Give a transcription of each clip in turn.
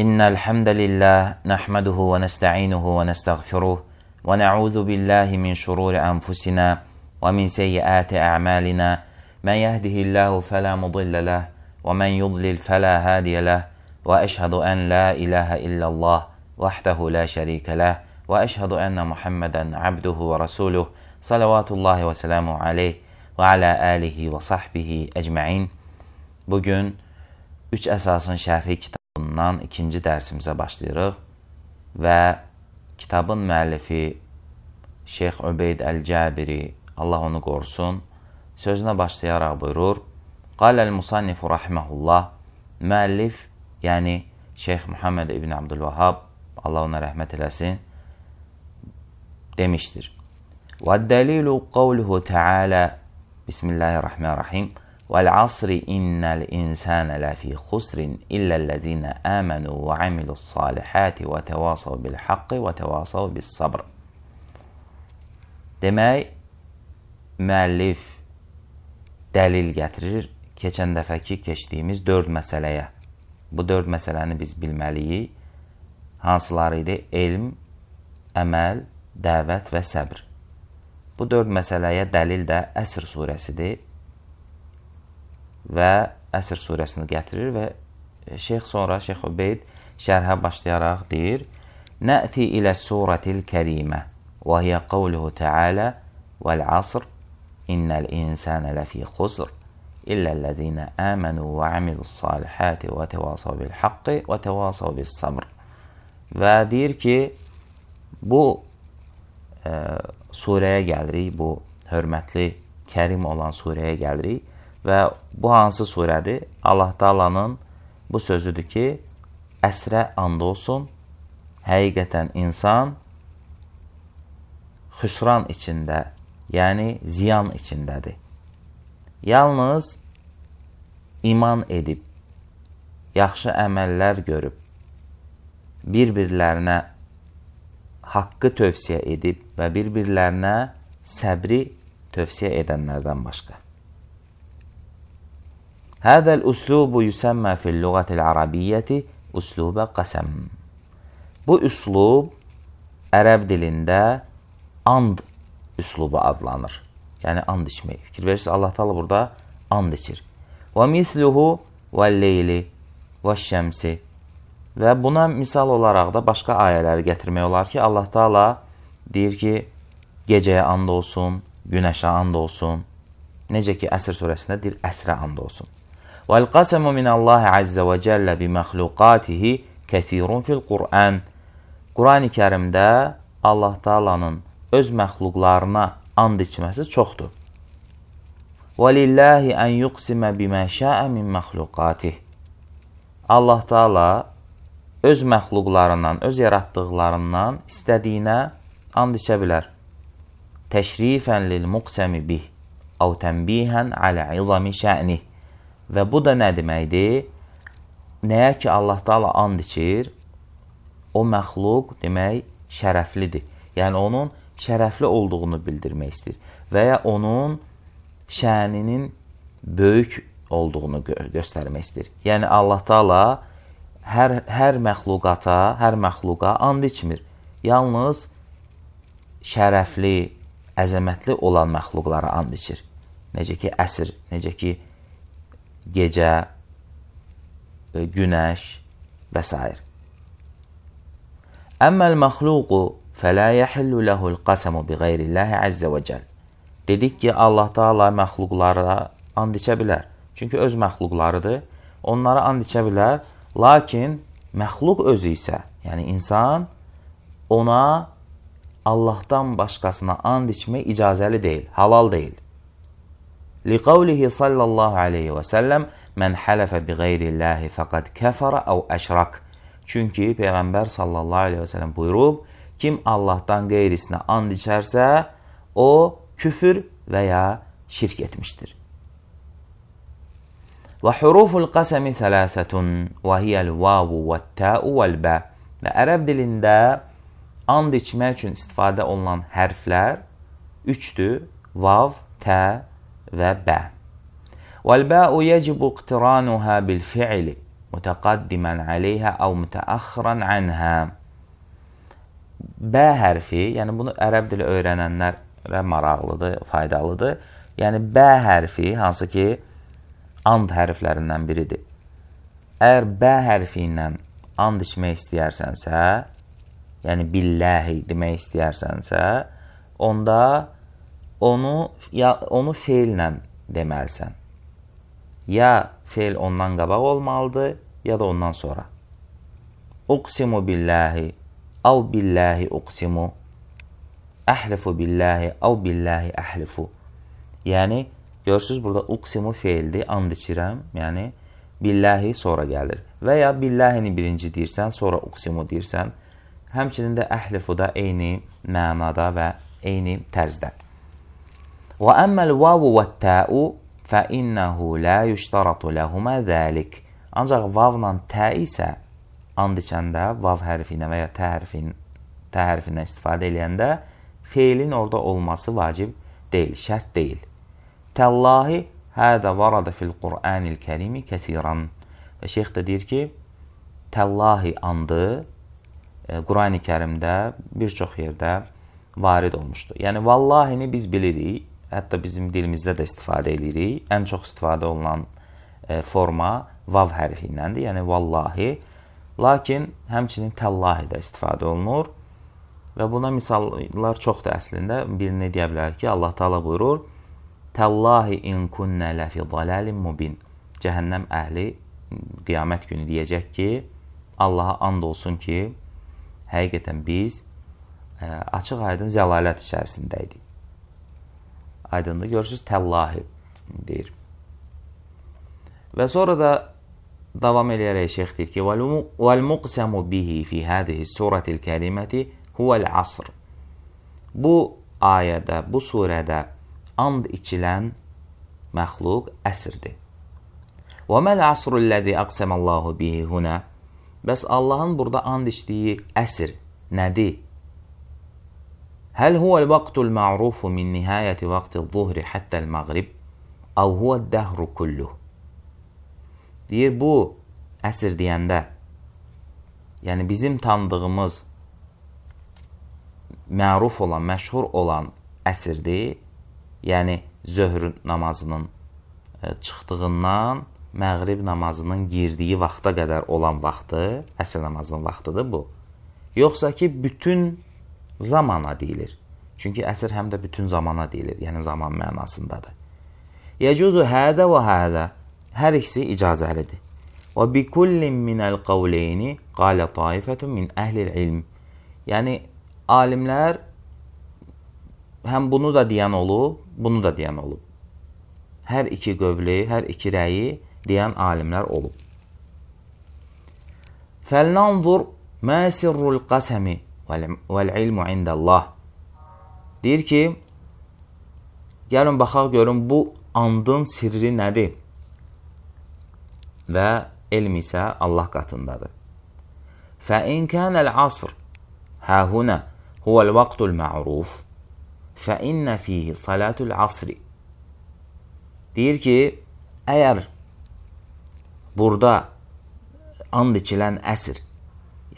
إن الحمد لله نحمده ونستعينه ونستغفره ونعوذ بالله من شرور أنفسنا ومن سيئات أعمالنا من يهده الله فلا مضل له ومن يضلل فلا هادي له وأشهد أن لا إله إلا الله وحده لا شريك له وأشهد أن محمدا عبده ورسوله صلوات الله وسلامه عليه وعلى آله وصحبه أجمعين بجن 3 أساس şerhi كتاب Bundan ikinci dərsimizə başlayırıq və kitabın müəllifi Şeyx Öbeyd Əl-Cəbiri, Allah onu qorusun, sözünə başlayaraq buyurur, Qaləl-Musannifu rahiməhullah, müəllif, yəni Şeyx Muhammed ibn Abdülvahab, Allah ona rəhmət eləsin, demişdir. Və dəlilu qavluhu təalə, Bismillahirrahmanirrahim, والعصر إن الإنسان لفي خسر إلا الذين آمنوا وعملوا الصالحات وتواصوا بالحق وتواصوا بالصبر Demək, müəllif dəlil gətirir keçən dəfəki keçdiyimiz dörd məsələyə. Bu dörd məsələni biz bilməliyik. Hansıları idi? Elm, əməl, dəvət və səbr. Bu dörd məsələyə dəlil də Əsr surəsidir və Əsr surəsini gətirir və e, şeyx sonra Şeyx Ubeyd şərhə başlayaraq deyir: "Nəti ilə surətil kərimə və hiyə qavluhu təala vel asr innel insana lafi xusr illellezina amanu və amilus salihati və tevasav bil haqqi və tevasav bis sabr." Və deyir ki, bu e, surəyə gəlirik, bu hörmətli Kərim olan surəyə gəlirik Və bu hansı surədir? Allah Taala'nın bu sözüdür ki, əsrə and olsun, həqiqətən insan xüsran içində, yəni ziyan içindədir. Yalnız iman edib, yaxşı əməllər görüb, bir-birlərinə haqqı tövsiyə edib və bir-birlərinə səbri tövsiyə edənlərdən başqa. هذا الüslub yusamma fil lugati al-arabiyyati usluba qasam. Bu üslub ərəb dilində and üslubu adlanır. Yəni and içmək. Fikir verirsiniz Allah Taala burada and içir. Və misluhu vəl-leyli vəş-şəmsi. Və buna misal olaraq da başqa ayələri gətirmək olar ki, Allah Taala deyir ki, gecəyə and olsun, günəşə and olsun. Necə ki, Əsr surəsində deyir, əsrə and olsun. وَالْقَسَمُ مِنَ اللّٰهِ عَزَّ وَجَلَّ بِمَخْلُقَاتِهِ كَثِيرٌ فِي الْقُرْآنِ Qur'an-ı Kerimdə Allah Taalanın öz məxluqlarına and içməsi çoxdur. وَلِلَّهِ أَنْ يُقْسِمَ بِمَا شَاءَ مِنْ مَخْلُقَاتِهِ Allah Taala öz məxluqlarından, öz yaratdıqlarından istədiyinə and içə bilər. Təşrifən lil muqsəmi bih, əv tənbihən alə izami şə'nih. Və bu da nə deməkdir? Nəyə ki, Allah taala and içir, o məxluq demək şərəflidir. Yəni, onun şərəfli olduğunu bildirmək istəyir və ya onun şəninin böyük olduğunu gö göstərmək istəyir. Yəni, Allah taala hər, hər məxluqata, hər məxluqa and içmir. Yalnız şərəfli, əzəmətli olan məxluqlara and içir. Necə ki, əsr, necə ki, əsr gecə, e, günəş və s. Əmməl məxluqu fələ yəhillu ləhul qasəmu bi qeyrilləhi əzzə və cəl. Dedik ki, Allah Taala məxluqlara and içə bilər. Çünki öz məxluqlarıdır. Onlara and içə bilər. Lakin məxluq özü isə, yəni insan ona Allahdan başqasına and içmək icazəli deyil, halal deyil. لقوله صلى الله aleyhi və səlləm Mən hələfə bi qeyrillahi fəqəd kəfərə əv əşrak. Çünki Peyğəmbər sallallahu aleyhi və səlləm buyurub, kim Allahdan qeyrisinə and içərsə, o küfür və ya şirk etmişdir. Və huruful qəsəmi thələsətun və hiyəl vavu və təu vəlbə. Və ərəb dilində and içmək üçün istifadə olunan hərflər üçdür. Vav, tə, və bə. Vəl-bə'u yəcibu iqtiranuha bil-fi'li mutaqaddimən aleyhə əv mütəəxxirən ənhə. B hərfi, yəni bunu ərəb dili öyrənənlərə maraqlıdır, faydalıdır. Yəni B hərfi, hansı ki, and hərflərindən biridir. Əgər B hərfi ilə and içmək istəyərsənsə, yəni billahi demək istəyərsənsə, onda onu ya onu feillə deməlisən. Ya feil ondan qabaq olmalıdır, ya da ondan sonra. Uqsimu billahi, av billahi uqsimu, əhlifu billahi, av billahi əhlifu. Yəni, görürsünüz, burada uqsimu feildir, and içirəm, yəni billahi sonra gəlir. Və ya billahini birinci deyirsən, sonra uqsimu deyirsən. Həmçinin də əhlifu da eyni mənada və eyni tərzdə. وأما الواو والتاء فإنه لا يشترط لهما ذلك ancaq vavla tə isə and içəndə vav hərfi ilə və ya tə hərfin tə hərfindən istifadə edəndə feilin orada olması vacib deyil, şərt deyil. Təllahi hədə varada fil Qur'anil Kərimi kəsiran. Və şeyx də deyir ki, təllahi andı Qurani-Kərimdə bir çox yerdə varid olmuşdu. Yəni vallahini biz bilirik, hətta bizim dilimizdə də istifadə edirik. Ən çox istifadə olunan e, forma vav hərfi iləndir, yəni vallahi. Lakin həmçinin təllahi də istifadə olunur. Və buna misallar çoxdur əslində. Birini deyə bilərik ki, Allah Taala buyurur: "Təllahi in kunna la fi dalalin mubin." Cəhənnəm əhli qiyamət günü deyəcək ki, Allaha and olsun ki, həqiqətən biz ə, e, açıq aydın zəlalət içərisində idik. Aydındır. Görürsünüz, təvlahi deyir. Və sonra da davam eləyərək şeyx deyir ki, وَالْمُقْسَمُ بِهِ فِي هَذِهِ سُورَةِ الْكَرِيمَةِ هُوَ الْعَصْرِ Bu ayədə, bu surədə and içilən məxluq əsrdir. وَمَا الْعَصْرُ الَّذِي أَقْسَمَ اللَّهُ بِهِ هُنَا Bəs Allahın burada and içdiyi əsr nədir? هل هو الوقت المعروف من نهاية وقت الظهر حتى المğrib أو هو الدهر كله deyir bu əsr deyəndə yəni bizim tanıdığımız məruf olan, məşhur olan əsrdir. Yəni zöhr namazının çıxdığından məğrib namazının girdiyi vaxta qədər olan vaxtı, əsr namazının vaxtıdır bu. Yoxsa ki bütün zamana deyilir. Çünki əsr həm də bütün zamana deyilir, yəni zaman mənasındadır. Yecuzu hədə və hədə hər ikisi icazəlidir. Və bi kullin minəl qavleyni qalə taifətun min əhlil ilm. Yəni alimlər həm bunu da deyən olub, bunu da deyən olub. Hər iki qövlü, hər iki rəyi deyən alimlər olub. Fəlnanzur mə sirrul qasəmi Vəl-ilmu indəllah. Deyir ki, gəlin baxaq görün bu andın sirri nədir? Və elm isə Allah qatındadır. Fə in kənəl asr hə hunə huvəl vaqtul ma'ruf fə innə fihi salatul asri. Deyir ki, əgər burada and içilən əsr,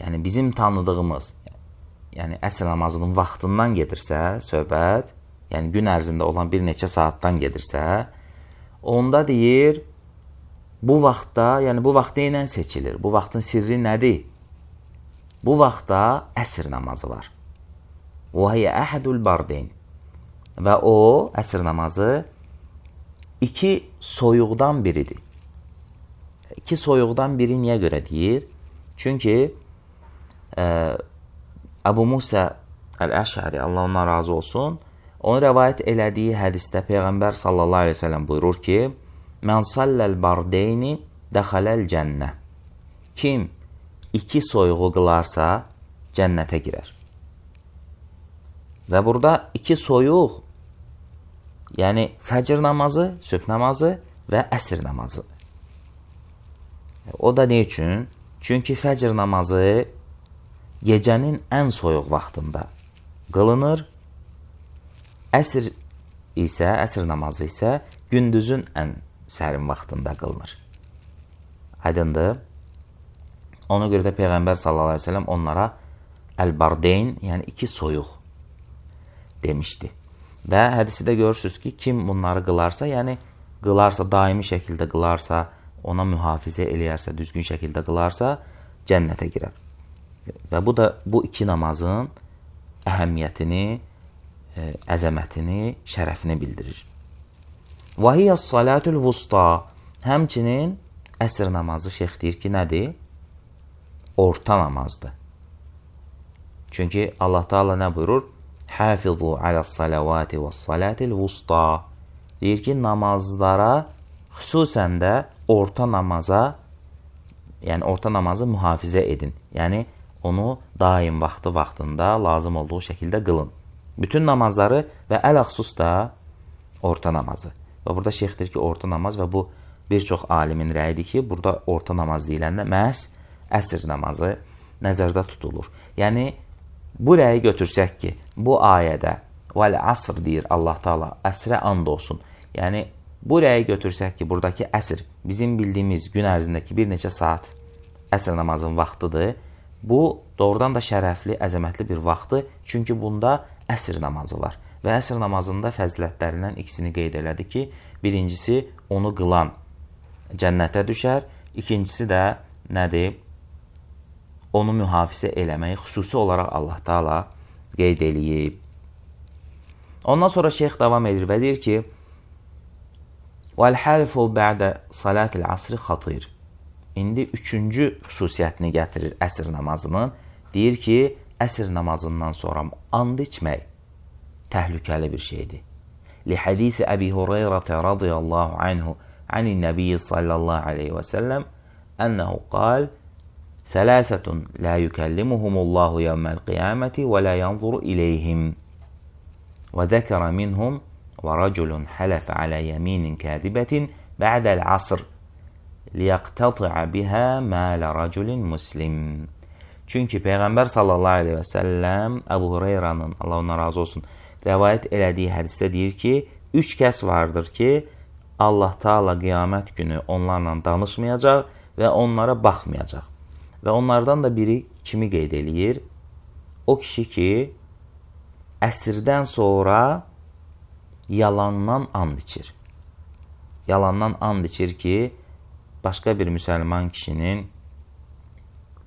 yəni bizim tanıdığımız yəni əsl namazının vaxtından gedirsə söhbət, yəni gün ərzində olan bir neçə saatdan gedirsə, onda deyir, bu vaxtda, yəni bu vaxt nə seçilir? Bu vaxtın sirri nədir? Bu vaxtda əsr namazı var. Və hiyə əhədül bardeyn. Və o, əsr namazı iki soyuqdan biridir. İki soyuqdan biri niyə görə deyir? Çünki ə, e, Əbu Musa Əl-Əşəri, Allah ondan razı olsun, onu rəvayət elədiyi hədisdə Peyğəmbər sallallahu əleyhi və səlləm buyurur ki: "Mən salləl bardeyni dəxaləl cənnə." Kim iki soyuğu qılarsa, cənnətə girər. Və burada iki soyuq, yəni fəcr namazı, sübh namazı və əsr namazı. O da nə üçün? Çünki fəcr namazı gecənin ən soyuq vaxtında qılınır. Əsr isə, əsr namazı isə gündüzün ən sərin vaxtında qılınır. Aydındır? Ona görə də Peyğəmbər sallallahu əleyhi və səlləm onlara əl-bardeyn, yəni iki soyuq demişdi. Və hədisdə görürsüz ki, kim bunları qılarsa, yəni qılarsa, daimi şəkildə qılarsa, ona mühafizə eləyərsə, düzgün şəkildə qılarsa, cənnətə girər. Və bu da bu iki namazın əhəmiyyətini, e, əzəmətini, şərəfini bildirir. Və hiyə salatul vusta, həmçinin əsr namazı şeyx deyir ki, nədir? Orta namazdır. Çünki Allah Taala nə buyurur? Hafizu alas-salavati was-salatil vusta. Deyir ki, namazlara xüsusən də orta namaza, yəni orta namazı mühafizə edin. Yəni onu daim vaxtı vaxtında lazım olduğu şəkildə qılın. Bütün namazları və əl-əxsus da orta namazı. Və burada şeyx deyir ki, orta namaz və bu bir çox alimin rəyidir ki, burada orta namaz deyiləndə məhz əsr namazı nəzərdə tutulur. Yəni, bu rəyi götürsək ki, bu ayədə vəl əsr deyir Allah Taala, əsrə and olsun. Yəni, bu rəyi götürsək ki, buradakı əsr bizim bildiyimiz gün ərzindəki bir neçə saat əsr namazın vaxtıdır Bu doğrudan da şərəfli, əzəmətli bir vaxtı, çünki bunda əsr namazı var və əsr namazında fəzilətlərindən ikisini qeyd elədi ki, birincisi onu qılan cənnətə düşər, ikincisi də nədir? Onu mühafizə eləməyi xüsusi olaraq Allah Taala qeyd eləyib. Ondan sonra şeyx davam edir və deyir ki: "Vəl halfu ba'da salatil asr xatir." indi üçüncü xüsusiyyətini gətirir əsr namazının. Deyir ki, əsr namazından sonra and içmək təhlükəli bir şeydir. لحديث أبي هريرة رضي الله عنه عن النبي صلى الله عليه وسلم أنه قال ثلاثة لا يكلمهم الله يوم القيامة ولا ينظر إليهم وذكر منهم ورجل حلف على يمين كاذبة بعد العصر لِيَقْتَطِعَ بِهَا مَالَ رَجُلٍ مُسْلِمٍ Çünki Peyğəmbər sallallahu aleyhi və səlləm Əbu Hureyranın, Allah ona razı olsun, rəvayət elədiyi hədisdə deyir ki, üç kəs vardır ki, Allah Taala qiyamət günü onlarla danışmayacaq və onlara baxmayacaq. Və onlardan da biri kimi qeyd eləyir? O kişi ki, əsrdən sonra yalandan and içir. Yalandan and içir ki, başqa bir müsəlman kişinin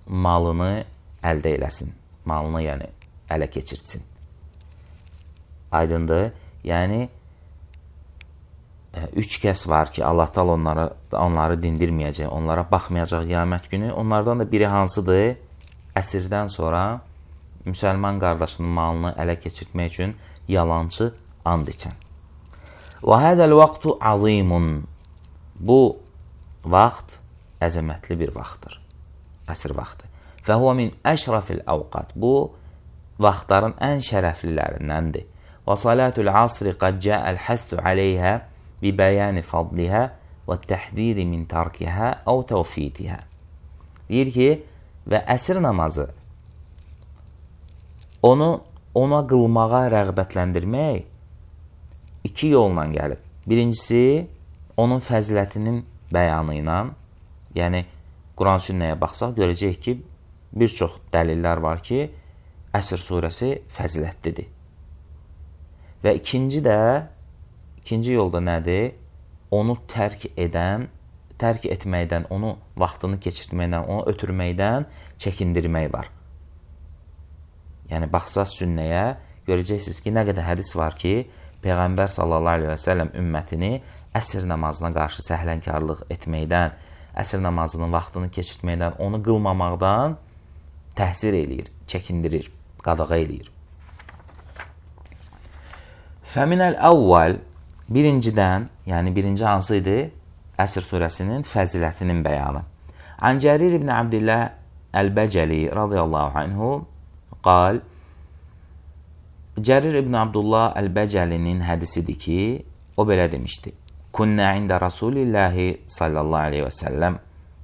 malını əldə eləsin. Malını yəni ələ keçirsin. Aydındır? Yəni e, üç kəs var ki, Allah Taala onlara onları dindirməyəcək, onlara baxmayacaq qiyamət günü. Onlardan da biri hansıdır? Əsirdən sonra müsəlman qardaşının malını ələ keçirtmək üçün yalançı and içən. Və hədəl vaqtu azimun. Bu vaxt əzəmətli bir vaxtdır. Əsr vaxtı. Və huva min əşrafil əvqat. Bu, vaxtların ən şərəflilərindəndir. Və salatul asri qad cəəl həssu aleyhə bi bəyani fadlihə və təhdiri min tərkihə əv təvfidihə. Deyir ki, və əsr namazı onu ona qılmağa rəğbətləndirmək iki yolla gəlib. Birincisi, onun fəzilətinin bəyanı ilə, yəni Quran-sünnəyə baxsaq görəcəyik ki, bir çox dəlillər var ki, Əsr surəsi fəzilətlidir. Və ikinci də ikinci yolda nədir? Onu tərk edən, tərk etməkdən, onu vaxtını keçirtməkdən, onu ötürməkdən çəkindirmək var. Yəni baxsaq sünnəyə görəcəksiniz ki, nə qədər hədis var ki, Peyğəmbər sallallahu əleyhi və səlləm ümmətini əsr namazına qarşı səhlənkarlıq etməkdən, əsr namazının vaxtını keçirtməkdən, onu qılmamaqdan təhsir eləyir, çəkindirir, qadağa eləyir. Fəminəl əvvəl birincidən, yəni birinci hansı idi? Əsr surəsinin fəzilətinin bəyanı. Əncərir ibn Əbdillah Əl-Bəcəli radiyallahu anhu qal, Cərir ibn Abdullah Əl-Bəcəlinin hədisidir ki, o belə demişdi. Kunnə ində Rasulillahi sallallahu aleyhi və səlləm.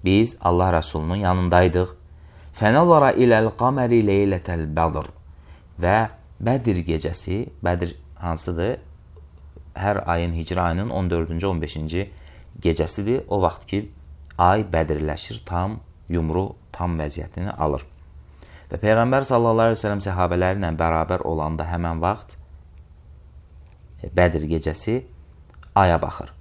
Biz Allah Rəsulunun yanındaydıq. Fənəzara iləl qamari leylətəl bədr. Və Bədir gecəsi, Bədir hansıdır? Hər ayın, hicra ayının 14-cü, 15-ci gecəsidir. O vaxt ki, ay bədirləşir, tam yumru, tam vəziyyətini alır. Və Peyğəmbər sallallahu əleyhi və səlləm səhabələri ilə bərabər olanda həmin vaxt Bədir gecəsi aya baxır.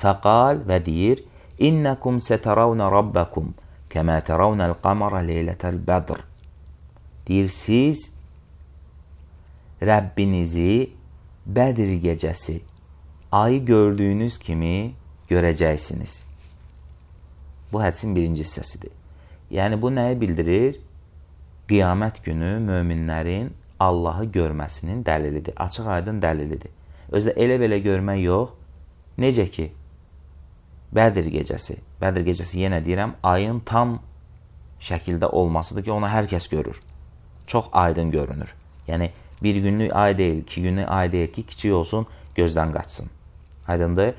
Fəqal və deyir, İnnəkum sətəravna rabbəkum kəmə tərəvnəl qamara leylətəl bədr. Deyir, siz Rəbbinizi Bədir gecəsi ayı gördüyünüz kimi görəcəksiniz. Bu hədisin birinci hissəsidir. Yəni bu nəyi bildirir? Qiyamət günü möminlərin Allahı görməsinin dəlilidir. Açıq-aydın dəlilidir. Özdə elə belə görmək yox. Necə ki, Bədir gecəsi, Bədir gecəsi yenə deyirəm, ayın tam şəkildə olmasıdır ki, onu hər kəs görür. Çox aydın görünür. Yəni, bir günlük ay deyil, iki günlük ay deyil ki, kiçik olsun, gözdən qaçsın. Aydındır.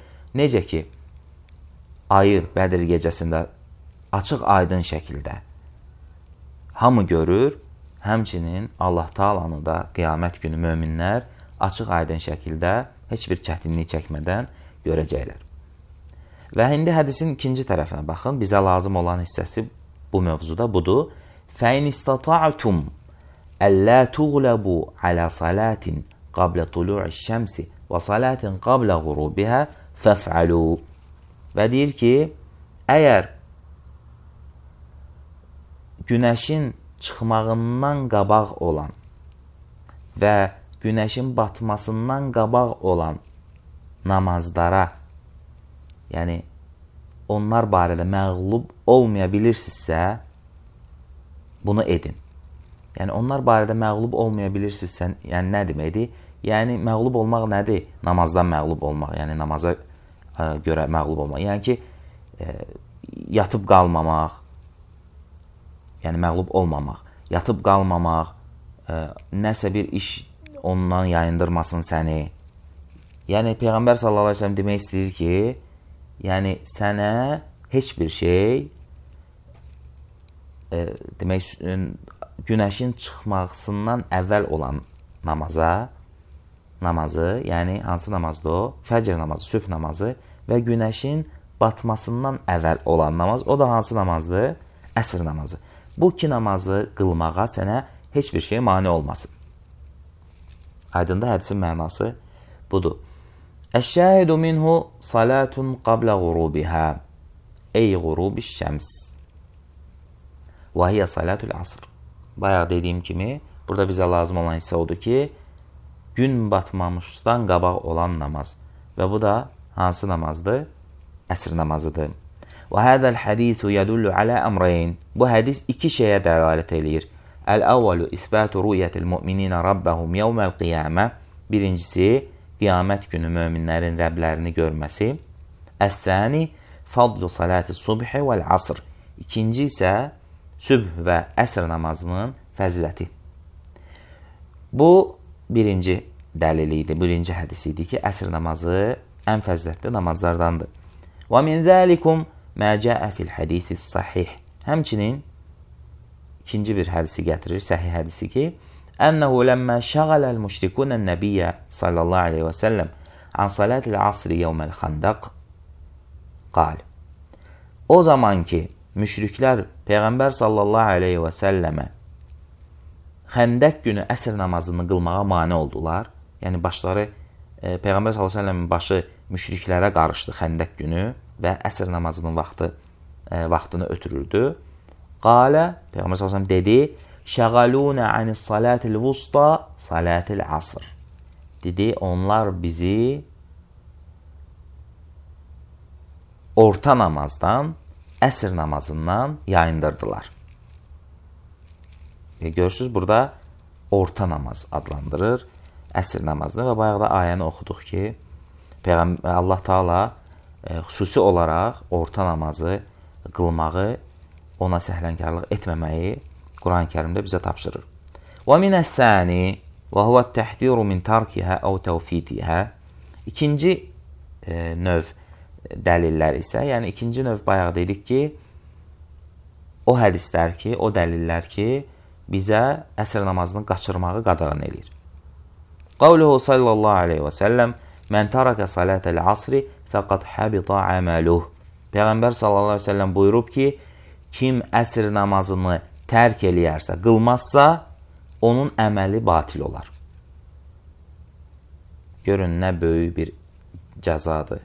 Necə ki, ayı Bədir gecəsində açıq aydın şəkildə hamı görür, həmçinin Allah Taalanı da qiyamət günü möminlər açıq aydın şəkildə heç bir çətinlik çəkmədən görəcəklər. Və indi hədisin ikinci tərəfinə baxın. Bizə lazım olan hissəsi bu mövzuda budur. Fəin istata'tum əllə tuğləbu alə salatin qablə tulu'i şəmsi və salatin qablə qurubihə fəf'alu. Və deyir ki, əgər günəşin çıxmağından qabaq olan və günəşin batmasından qabaq olan namazlara yəni onlar barədə məğlub olmaya bilirsinizsə, bunu edin. Yəni onlar barədə məğlub olmaya bilirsinizsə, yəni nə deməkdir? Yəni məğlub olmaq nədir? Namazdan məğlub olmaq, yəni namaza e, görə məğlub olmaq. Yəni ki, e, yatıb qalmamaq, yəni məğlub olmamaq, yatıb qalmamaq, e, nəsə bir iş ondan yayındırmasın səni. Yəni peyğəmbər sallallahu əleyhi və səlləm demək istəyir ki, Yəni sənə heç bir şey e, demək günəşin çıxmasından əvvəl olan namaza namazı, yəni hansı namazdır o? Fəcr namazı, sübh namazı və günəşin batmasından əvvəl olan namaz. O da hansı namazdır? Əsr namazı. Bu iki namazı qılmağa sənə heç bir şey mane olmasın. Aydındır hədisin mənası budur. Əşşəhidu minhu salatun qabla qurubiha. Ey qurubi şəms. Və hiyə salatul asr. Bayaq dediyim kimi, burada bizə lazım olan hissə odur ki, gün batmamışdan qabaq olan namaz. Və bu da hansı namazdır? Əsr namazıdır. Və hədəl hədisu yədullu alə əmrəyin. Bu hədis iki şeyə dəlalət eləyir. Əl-əvvəlu isbətu rüyətil müminina rabbəhum yəvməl qiyamə. Birincisi, qiyamət günü möminlərin Rəblərini görməsi. Əstəni fadlu salati subhi vəl asr. İkinci isə sübh və əsr namazının fəziləti. Bu birinci dəlili idi, birinci hədis idi ki, əsr namazı ən fəzilətli namazlardandır. Və min zəlikum mə cəə fil hədisi sahih. Həmçinin ikinci bir hədisi gətirir, səhih hədisi ki, أنه لما شغل المشركون النبي صلى الله عليه وسلم عن صلاة العصر يوم الخندق قال O zaman ki müşriklər Peyğəmbər sallallahu aleyhi və səlləmə xəndək günü əsr namazını qılmağa mane oldular. Yəni başları e, Peyğəmbər sallallahu aleyhi və səlləmin başı müşriklərə qarışdı xəndək günü və əsr namazının vaxtı e, vaxtını ötürürdü. Qalə Peyğəmbər sallallahu aleyhi və səlləm dedi: şəğaluna anis salatil vusta salatil asr. Dedi, onlar bizi orta namazdan, əsr namazından yayındırdılar. E, görürsünüz, burada orta namaz adlandırır əsr namazını və bayaq da ayəni oxuduq ki, Peyğəmbər Allah Taala e, xüsusi olaraq orta namazı qılmağı, ona səhlənkarlıq etməməyi Quran-ı Kərimdə bizə tapşırır. Və minəs-səni və huvə təhdiru min tarkihə əv təvfidihə İkinci e, növ dəlillər isə, yəni ikinci növ bayaq dedik ki, o hədislər ki, o dəlillər ki, bizə əsr namazını qaçırmağı qadağan eləyir. Qavluhu sallallahu aleyhi və səlləm Mən tərəkə salətəl asri fəqad həbita əməluh. Peyğəmbər sallallahu aleyhi və səlləm buyurub ki, kim əsr namazını tərk eləyərsə, qılmazsa, onun əməli batil olar. Görün, nə böyük bir cəzadır.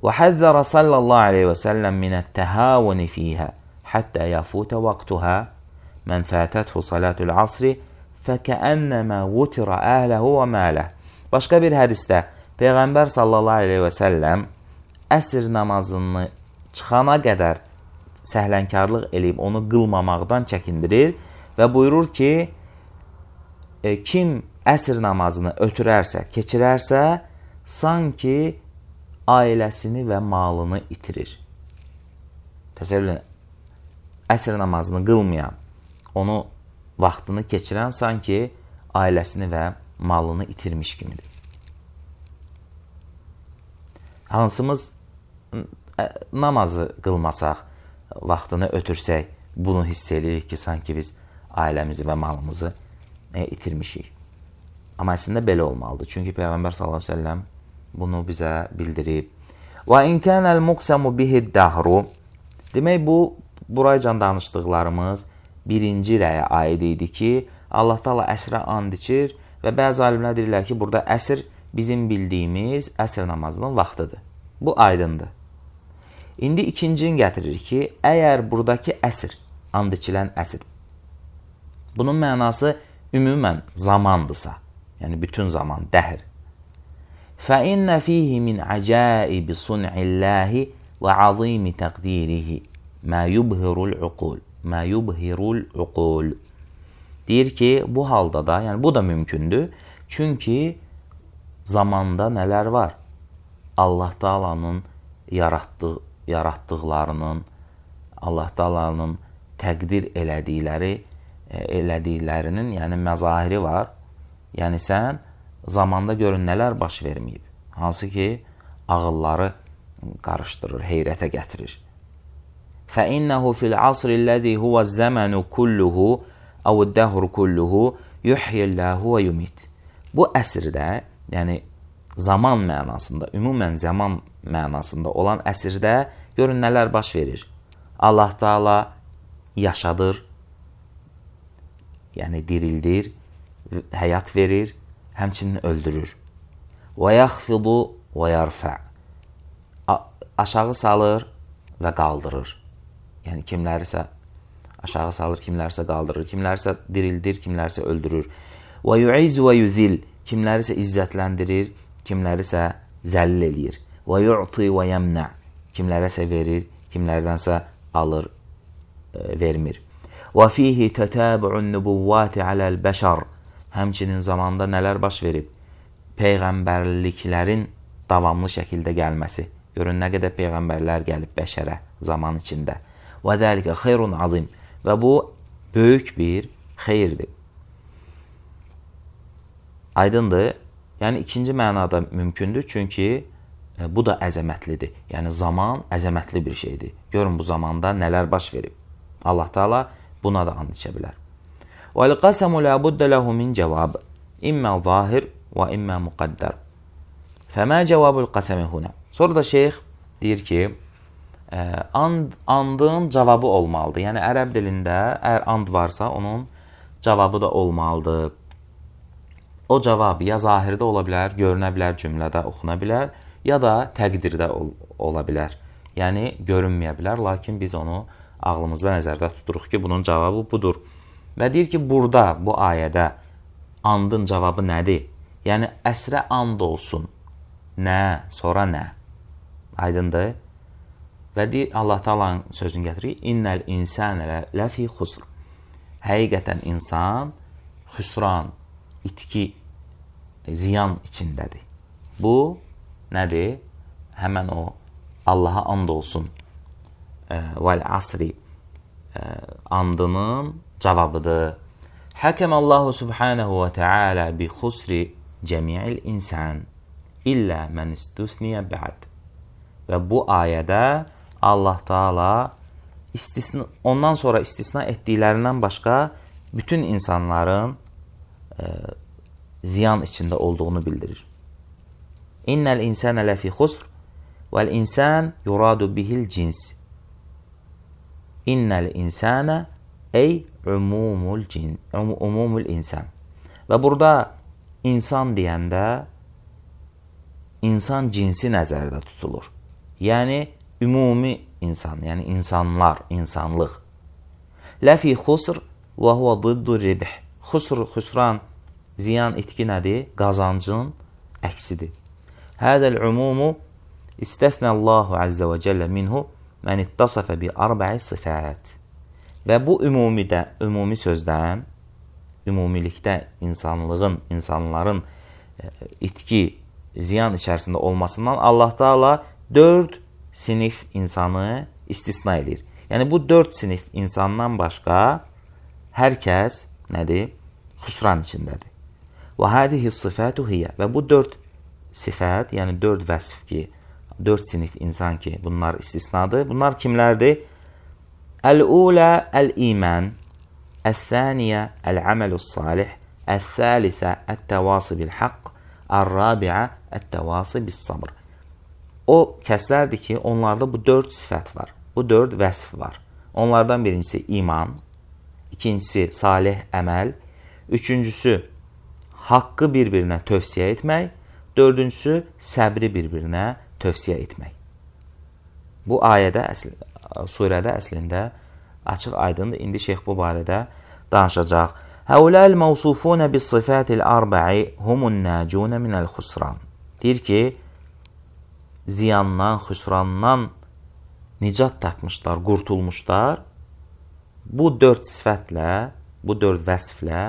Və həzzərə sallallahu aleyhi və səlləm minət təhəvuni fiyhə həttə yafutə vaqtuhə mən fətəthu salatul asri fəkəənnəmə vutirə əhləhu və mələ. Başqa bir hədisdə Peyğəmbər sallallahu aleyhi və səlləm əsr namazını çıxana qədər səhlənkarlıq eləyib onu qılmamaqdan çəkindirir və buyurur ki, e, kim əsr namazını ötürərsə, keçirərsə, sanki ailəsini və malını itirir. Təsəvvür edin, əsr namazını qılmayan, onu vaxtını keçirən sanki ailəsini və malını itirmiş kimidir. Hansımız e, namazı qılmasaq, vaxtını ötürsək, bunu hiss edirik ki, sanki biz ailəmizi və malımızı e, itirmişik. Amma əslində belə olmalıdır. Çünki Peyğəmbər sallallahu əleyhi və səlləm bunu bizə bildirib. Və in kana'l muqsamu bihi dahru. Demək bu buraycan danışdıqlarımız birinci rəyə aid idi ki, Allah Taala əsrə and içir və bəzi alimlər deyirlər ki, burada əsr bizim bildiyimiz əsr namazının vaxtıdır. Bu aydındır. İndi ikincini gətirir ki, əgər buradakı əsr, and içilən əsr, bunun mənası ümumən zamandırsa, yəni bütün zaman, dəhr. فَإِنَّ ف۪يهِ مِنْ عَجَائِبِ صُنْعِ اللّٰهِ وَعَظِيمِ تَقْدِيرِهِ مَا يُبْهِرُ الْعُقُولِ مَا يُبْهِرُ الْعُقُولِ Deyir ki, bu halda da, yəni bu da mümkündür. Çünki zamanda nələr var? Allah Taala'nın yaratdığı yaratdıqlarının, Allah Taala'nın təqdir elədikləri e, elədiklərinin, yəni məzahiri var. Yəni sən zamanda görün nələr baş verməyib. Hansı ki, ağılları qarışdırır, heyrətə gətirir. Fə innehu fil asri allazi huwa zamanu kulluhu aw ad-dahr kulluhu yuhyillahu və yumit. Bu əsrdə, yəni zaman mənasında, ümumən zaman mənasında olan əsrdə Görün nələr baş verir. Allah Taala yaşadır. Yəni dirildir, həyat verir, həmçinin öldürür. Və yaxfidu və yarfa. Aşağı salır və qaldırır. Yəni kimlərisə aşağı salır, kimlərsə qaldırır, kimlərsə dirildir, kimlərsə öldürür. Və yu'iz və yuzil. Kimlərisə izzətləndirir, kimlərisə zəllil eləyir. Və yu'ti və yemna kimlərəsə verir, kimlərdənsə alır, e, vermir. Və fihi tatabu'un nubuwati alal bashar. Həmçinin zamanda nələr baş verib? Peyğəmbərliklərin davamlı şəkildə gəlməsi. Görün nə qədər peyğəmbərlər gəlib bəşərə zaman içində. Və dəlikə xeyrun azim. Və bu böyük bir xeyirdir. Aydındır? Yəni ikinci mənada mümkündür, çünki Hə, bu da əzəmətlidir. Yəni zaman əzəmətli bir şeydir. Görün bu zamanda nələr baş verib. Allah Taala buna da and içə bilər. Və el-qasamu la budda lahu min cavab. İmmə zahir və immə muqaddar. Fəmə cavabul qasami huna. Sonra da şeyx deyir ki, and andın cavabı olmalıdır. Yəni ərəb dilində əgər and varsa onun cavabı da olmalıdır. O cavab ya zahirdə ola bilər, görünə bilər, cümlədə oxuna bilər ya da təqdirdə ol ola bilər. Yəni görünməyə bilər, lakin biz onu ağlımızda nəzərdə tuturuq ki, bunun cavabı budur. Və deyir ki, burada bu ayədə andın cavabı nədir? Yəni əsrə and olsun. Nə, sonra nə? Aydındır? Və deyir Allah Taala'nın sözünü gətirir. İnnel insane lafi xusr. Həqiqətən insan xüsran, itki, ziyan içindədir. Bu nədir? Həmən o Allaha and olsun e, vəl asri e, andının cavabıdır. Həkəm Allahu subhanahu və təala bi xusri cəmiil insan illə mən istusniyə bəd. Və bu ayədə Allah Taala istisna ondan sonra istisna etdiklərindən başqa bütün insanların ə, e, ziyan içində olduğunu bildirir. İnnel insana lafi xusr vel insan yuradu bihil cins. İnnel insana ey umumul cin, um, umumul insan. Və burada insan deyəndə insan cinsi nəzərdə tutulur. Yəni ümumi insan, yəni insanlar, insanlıq. Ləfi xusr və huwa ziddu ribh. Xusr, xüsran, ziyan, itki nədir? Qazancın əksidir. هذا العموم استثنى Allahu Azze ve Celle minhu mən ittasafa bi arba'i sifat. Və bu ümumi də ümumi sözdən ümumilikdə insanlığın, insanların e, itki, ziyan içərisində olmasından Allah Taala 4 sinif insanı istisna edir. Yəni bu 4 sinif insandan başqa hər kəs nədir? Xüsran içindədir. Və hadihi sifatu hiya. Və bu 4 sifət, yəni 4 vəsf ki, 4 sinif insan ki, bunlar istisnadır. Bunlar kimlərdir? Əl-ulə əl-iman, əl-thaniyə əl-əməl-salih, əl-thalisə əl-təvası bil-haqq, əl-rabiə əl-təvası bil-sabr. O kəslərdir ki, onlarda bu 4 sifət var. Bu 4 vəsf var. Onlardan birincisi iman, ikincisi salih əməl, üçüncüsü haqqı bir-birinə tövsiyə etmək, Dördüncüsü, səbri bir-birinə tövsiyə etmək. Bu ayədə, əsl, surədə əslində açıq aydındır. İndi şeyx bu barədə danışacaq. Həuləl məvsufunə bis sifətil arbə'i humun nəcunə minəl xusran. Deyir ki, ziyandan, xüsrandan nicat tapmışlar, qurtulmuşlar. Bu dörd sifətlə, bu dörd vəsflə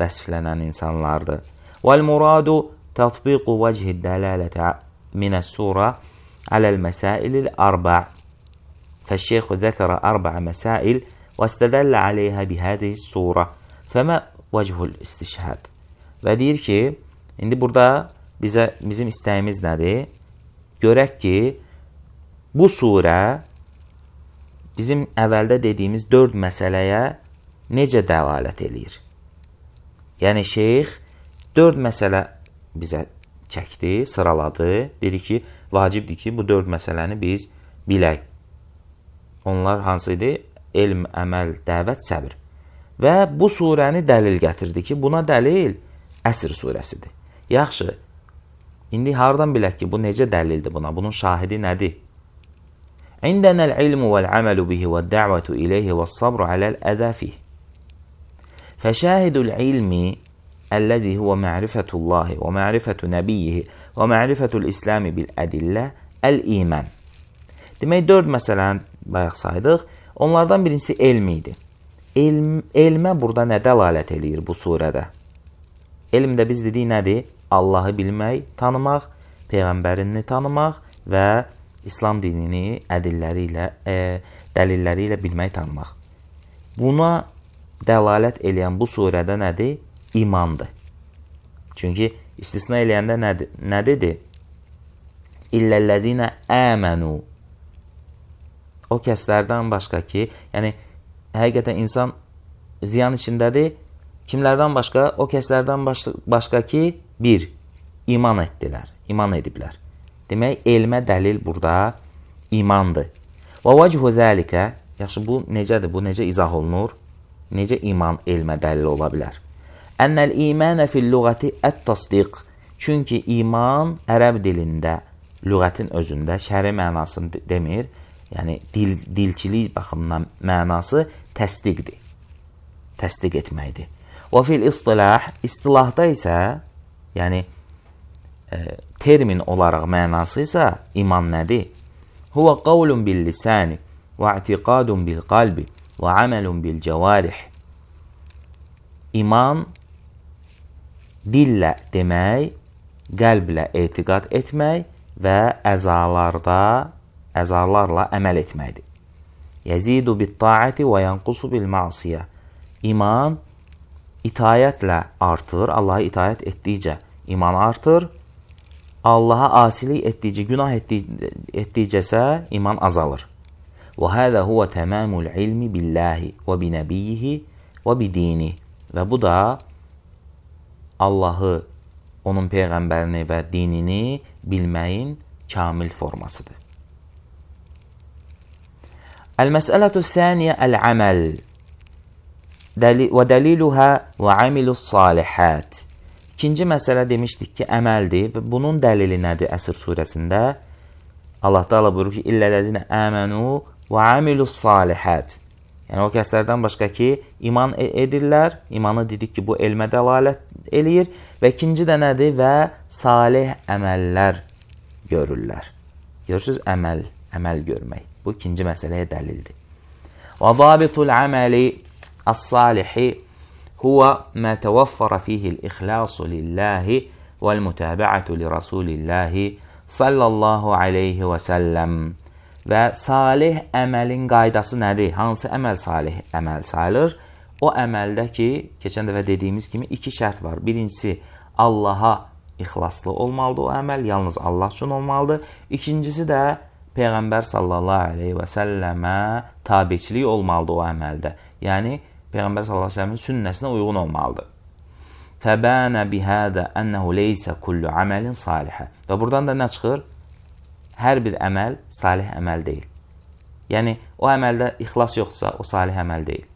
vəsflənən insanlardır. Vəl muradu تطبيق وجه الدلالة من السورة على المسائل الأربع فالشيخ ذكر أربع مسائل واستدل عليها بهذه الsura. Fəmə vəchul istişhad. Və deyir ki, indi burada bizə bizim istəyimiz nədir? Görək ki, bu surə bizim əvvəldə dediyimiz 4 məsələyə necə dəlalət eləyir? Yəni şeyx 4 məsələ bizə çəkdi, sıraladı. Dedi ki, vacibdir ki, bu dörd məsələni biz bilək. Onlar hansı idi? Elm, əməl, dəvət, səbir. Və bu surəni dəlil gətirdi ki, buna dəlil Əsr surəsidir. Yaxşı. İndi hardan bilək ki, bu necə dəlildir buna? Bunun şahidi nədir? İndənəl ilmu vəl əməlu bihi və dəvətu ileyhi və sabru aləl əzəfih. Fəşahidul ilmi الذي هو معرفة الله ومعرفة نبيه və İslami bil ədillə əl-iman. Demək 4 məsələni bayaq saydıq. Onlardan birincisi elm idi. Elm elmə burada nə dəlalət eləyir bu surədə? Elm də biz dedik nədir? Allahı bilmək, tanımaq, peyğəmbərini tanımaq və İslam dinini ədilləri ilə, e, dəlilləri ilə bilmək, tanımaq. Buna dəlalət eləyən bu surədə nədir? imandır. Çünki istisna eləyəndə nədir? Nə dedi? İlləlləzinə əmənu. O kəslərdən başqa ki, yəni həqiqətən insan ziyan içindədir. Kimlərdən başqa? O kəslərdən baş başqa ki, bir, iman etdilər, iman ediblər. Demək, elmə dəlil burada imandır. Və vəchu zəlikə, yaxşı bu necədir? Bu necə izah olunur? Necə iman elmə dəlil ola bilər? Ənəl imanə fil lüğəti ət-təsdiq. Çünki iman ərəb dilində lüğətin özündə şəri mənasını demir. Yəni dil dilçilik baxımından mənası təsdiqdir. Təsdiq etməkdir. Və fil istilah, istilahda isə yəni e, termin olaraq mənası isə iman nədir? Huwa qawlun bil lisani və i'tiqadun bil qalbi və amalun bil cəvarih. İman dillə demək, qəlblə etiqad etmək və əzalarda, əzalarla əməl etməkdir. Yəzidu bit-taati və yanqusu bil-masiyə. İman itayətlə artır, Allaha itayət etdikcə iman artır. Allaha asilik etdikcə, günah etdikcəsə iman azalır. Və həzə huwa tamamul ilmi billahi və bi nəbiyhi və bi dini. Və bu da Allahı, onun peyğəmbərini və dinini bilməyin kamil formasıdır. Əl-məsələtü səniyə əl-əməl və dəliluhə və amilus salihət İkinci məsələ demişdik ki, əməldir və bunun dəlili nədir əsr surəsində? Allah da Allah buyurur ki, illələzinə əmənu və amilus salihət Yəni o kəslərdən başqa ki, iman e- edirlər. İmanı dedik ki, bu elmə dəlalət eləyir və ikinci də nədir? Və salih əməllər görürlər. Görürsüz, əməl, əməl görmək. Bu ikinci məsələyə dəlildir. Və zabitul əməli əs-salihi huwa ma tawaffara fihi al-ikhlasu lillahi wal mutaba'atu li rasulillahi sallallahu alayhi wa sallam. Və salih əməlin qaydası nədir? Hansı əməl salih əməl sayılır? O əməldə ki, keçən dəfə dediyimiz kimi iki şərt var. Birincisi, Allaha ixlaslı olmalıdır o əməl, yalnız Allah üçün olmalıdır. İkincisi də Peyğəmbər sallallahu əleyhi və səlləmə tabeçilik olmalıdır o əməldə. Yəni Peyğəmbər sallallahu əleyhi və səlləmin sünnəsinə uyğun olmalıdır. Fəbana bihada ennehu leysa kullu amelin salihə. Və burdan da nə çıxır? hər bir əməl salih əməl deyil. Yəni, o əməldə ixlas yoxdursa, o salih əməl deyil.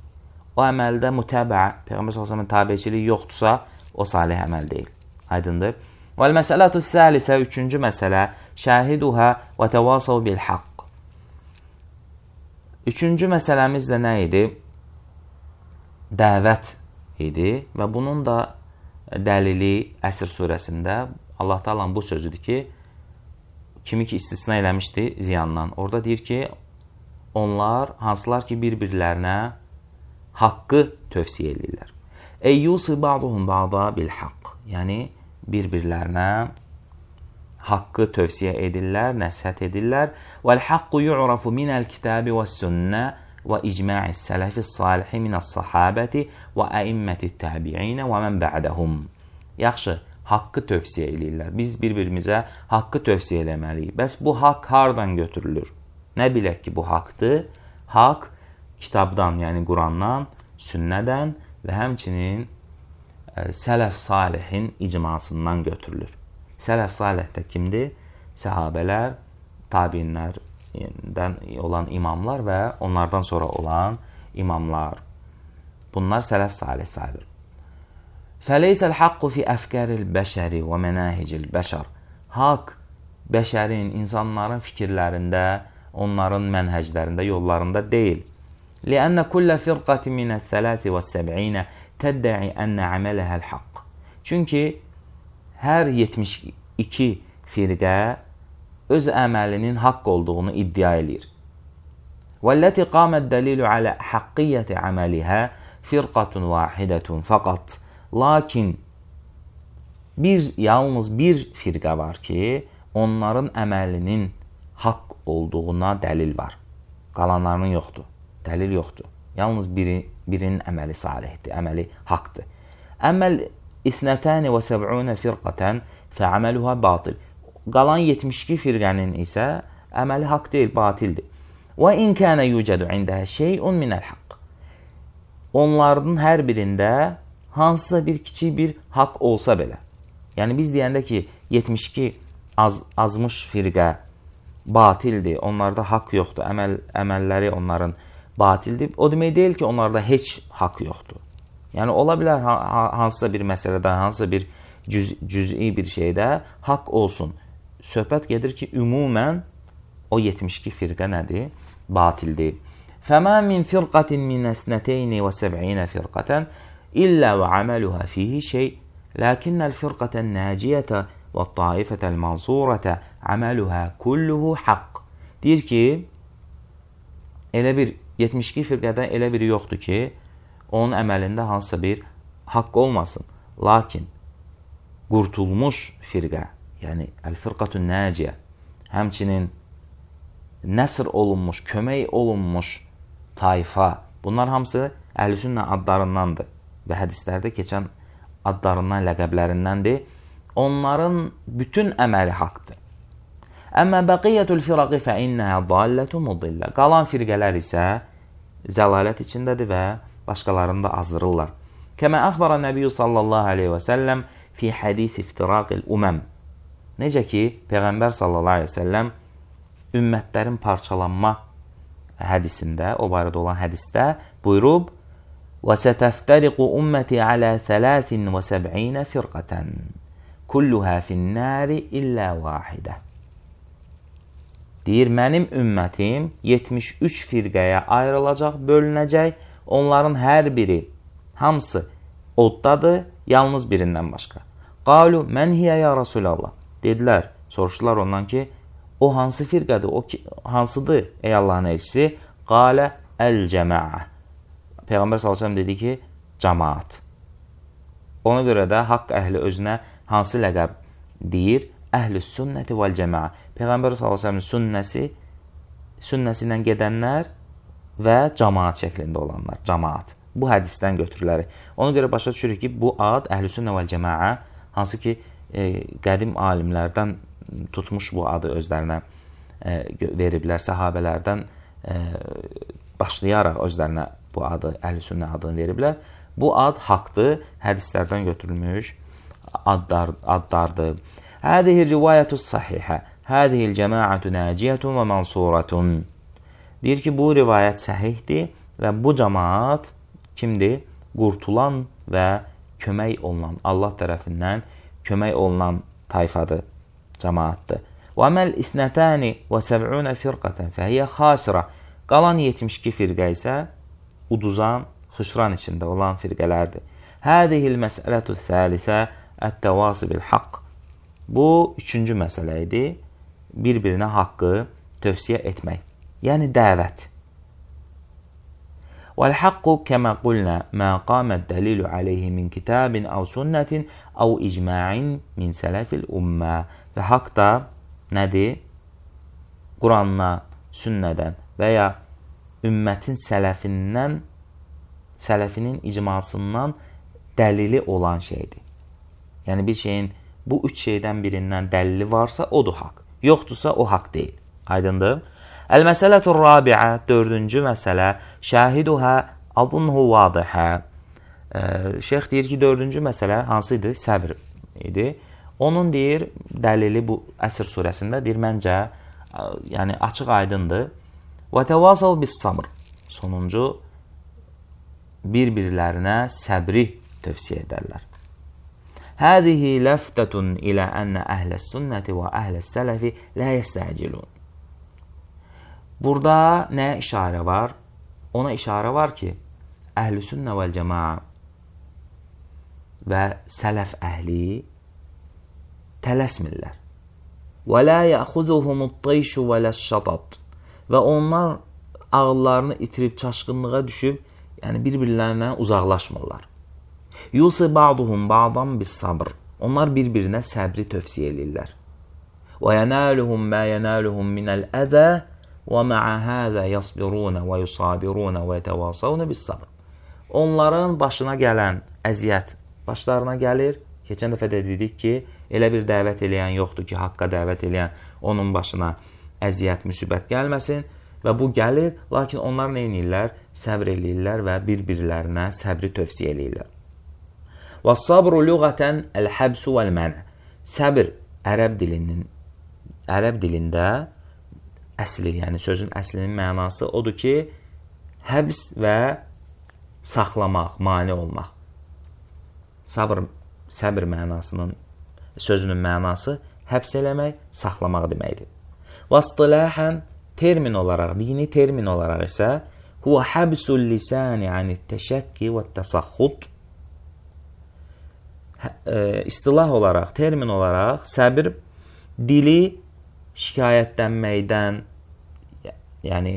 O əməldə mütəbəə, Peyğəmbər s.ə.v-in tabiəçiliyi yoxdursa, o salih əməl deyil. Aydındır. Vəl-məsəlatu səlisə, üçüncü məsələ, şəhiduhə və təvasav bil-haqq. Üçüncü məsələmiz də nə idi? Dəvət idi və bunun da dəlili Əsr surəsində Allah-u Teala bu sözüdür ki, kimi ki istisna eləmişdi ziyandan. Orada deyir ki, onlar hansılar ki bir-birlərinə haqqı tövsiyə edirlər. Ey yusi ba'duhum ba'da bil haqq. Yəni bir-birlərinə haqqı tövsiyə edirlər, nəsihət edirlər. Vel haqqu yu'rafu min el-kitabi ve's-sunnə və icma'i sələfi salih min es-sahabati və əimmati təbi'in və men ba'dahum. Yaxşı haqqı tövsiyə eləyirlər. Biz bir-birimizə haqqı tövsiyə eləməliyik. Bəs bu haqq hardan götürülür? Nə bilək ki, bu haqqdır. Haqq kitabdan, yəni Qurandan, sünnədən və həmçinin e, sələf salihin icmasından götürülür. Sələf salih də kimdir? Səhabələr, tabiinlərdən yəni, olan imamlar və onlardan sonra olan imamlar. Bunlar sələf salih sayılır. Fəleysə l-haqqu fi əfkəril bəşəri və mənahicil bəşər. Haqq bəşərin, insanların fikirlərində, onların mənhəclərində, yollarında deyil. Lianna kulla firqati min əs-salati və-səb'in tədda'i anna amalaha l-haqq. Çünki hər 72 firqə öz əməlinin haqq olduğunu iddia eləyir. وَالَّتِي قَامَ الدَّلِيلُ عَلَى حَقِّيَّةِ عَمَلِهَا فِرْقَةٌ وَاحِدَةٌ فَقَطٌ Lakin bir yalnız bir firqə var ki, onların əməlinin haqq olduğuna dəlil var. Qalanlarının yoxdur. Dəlil yoxdur. Yalnız biri, birinin əməli salihdir, əməli haqqdır. Əməl isnətəni və səb'unə firqətən fəəməluhə batil. Qalan 72 firqənin isə əməli haqq deyil, batildir. Və in kənə yücədu indəhə şeyun minəl haqq. Onların hər birində hansısa bir kiçik bir haqq olsa belə. Yəni biz deyəndə ki, 72 az, azmış firqə batildir, onlarda haqq yoxdur, əməl, əməlləri onların batildir. O demək deyil ki, onlarda heç haqq yoxdur. Yəni ola bilər hansısa bir məsələdə, hansısa bir cüz cüz'i bir şeydə haqq olsun. Söhbət gedir ki, ümumən o 72 firqə nədir? Batildir. Fəmə min firqatin min əsnəteyni və səb'inə firqatan إلا وعملها فيه شيء لكن الفرقة الناciyə والطائفة المنصورة عملها كله حق deyir ki elə bir 72 firqədən elə biri yoxdur ki onun əməlində hansısa bir haqq olmasın lakin qurtulmuş firqə yəni el-firqatun naciyə həmçinin nəsr olunmuş, kömək olunmuş tayfa bunlar hamısı əhlüsünnə adlarındandır və hədislərdə keçən adlarından, ləqəblərindəndir. Onların bütün əməli haqqdır. Əmmə bəqiyyətul firaqi fə innəhə dallətü mudillə. Qalan firqələr isə zəlalət içindədir və başqalarını da azdırırlar. Kəmə əxbara Nəbiyyu sallallahu aleyhi və səlləm fi hədis iftiraqil uməm. Necə ki, Peyğəmbər sallallahu aleyhi və səlləm ümmətlərin parçalanma hədisində, o barədə olan hədisdə buyurub, وستفترق أمتي على ثلاث وسبعين فرقة kulluha finnari illə vahidə. Deyir, mənim ümmətim 73 firqəyə ayrılacaq, bölünəcək. Onların hər biri, hamısı oddadır, yalnız birindən başqa. Qalu, mən hiyə ya Rasulallah. Dedilər, soruşdular ondan ki, o hansı firqədir, o ki, hansıdır ey Allahın elçisi? Qalə, əl-cəməə. Peyğəmbər sallallahu dedi ki, cəmaat. Ona görə də haqq əhli özünə hansı ləqəb deyir? Əhl-i sünnəti vəl cəmaa. Peyğəmbər sallallahu sünnəsi sünnəsi ilə gedənlər və cəmaat şəklində olanlar, cəmaat. Bu hədisdən götürülər. Ona görə başa düşürük ki, bu ad Əhl-i sünnə vəl cəmaa, hansı ki, e, qədim alimlərdən tutmuş bu adı özlərinə e, veriblər, səhabələrdən e, başlayaraq özlərinə bu adı Əhl-Sünnə adını veriblər. Bu ad haqqdır, hədislərdən götürülmüş adlar, adlardır. Hədihi rivayətü sahihə, hədihil cəmaətü nəciyyətun və mansuratun. Deyir ki, bu rivayət səhihdir və bu cəmaat kimdir? Qurtulan və kömək olunan, Allah tərəfindən kömək olunan tayfadır, cəmaatdır. Və məl isnətəni və səb'unə firqətən fəhiyyə xasirə. Qalan 72 firqə isə uduzan, xüsran içində olan firqələrdir. Hədihil məsələtü səlisə ət-təvası bil haqq. Bu, üçüncü məsələ idi. Bir-birinə haqqı tövsiyə etmək. Yəni, dəvət. وَالْحَقُّ كَمَا قُلْنَا مَا قَامَ الدَّلِيلُ عَلَيْهِ مِنْ كِتَابٍ أَوْ سُنَّةٍ أَوْ إِجْمَاعٍ مِنْ سَلَفِ الْأُمَّةِ Və haqq da nədir? Quranla, sünnədən və ya ümmətin sələfindən sələfinin icmasından dəlili olan şeydir. Yəni bir şeyin bu üç şeydən birindən dəlili varsa odur haqq. Yoxdursa o haqq deyil. Aydındır? Əl-məsələtur rabiə, dördüncü məsələ, şəhiduhə adunhu vadihə. E, şeyx deyir ki, dördüncü məsələ hansı idi? Səbr idi. Onun deyir, dəlili bu əsr surəsində deyir, məncə, yəni açıq aydındır. Və təvasav bis sabr. Sonuncu bir-birlərinə səbri tövsiyə edərlər. Hədihi ləftətun ilə ənnə əhləhs-sünnəti və əhləhs-sələfi lə yəstəcilun. Burada nə işarə var? Ona işarə var ki, əhlüsünnə vəl cəmaa və sələf əhli tələsmirlər. Və lə yəxuzuhumu ttayşu və ləşşatat və onlar ağıllarını itirib çaşqınlığa düşüb, yəni bir-birlərindən uzaqlaşmırlar. Yusi ba'duhum ba'dan bis sabr. Onlar bir-birinə səbri tövsiyə eləyirlər. Və yanaluhum ma yanaluhum minəl əzə və ma'a hada yasbirun və yusabirun və yetavasavun bis sabr. Onların başına gələn əziyyət başlarına gəlir. Keçən dəfə də dedik ki, elə bir dəvət eləyən yoxdur ki, haqqa dəvət eləyən onun başına gəlir əziyyət, müsibət gəlməsin və bu gəlir, lakin onlar nə edirlər? Səbr eləyirlər və bir-birlərinə səbri tövsiyə eləyirlər. Was-sabru lüğətən el-habsu vel-men. Səbr ərəb dilinin ərəb dilində əsli, yəni sözün əslinin mənası odur ki, həbs və saxlamaq, mane olmaq. Sabr səbr mənasının sözünün mənası həbs eləmək, saxlamaq deməkdir. Və istilahən termin olaraq, dini termin olaraq isə huwa habsul lisani anit təşəkkü və təsaxxut istilah olaraq, termin olaraq səbir dili şikayətlənməkdən, yəni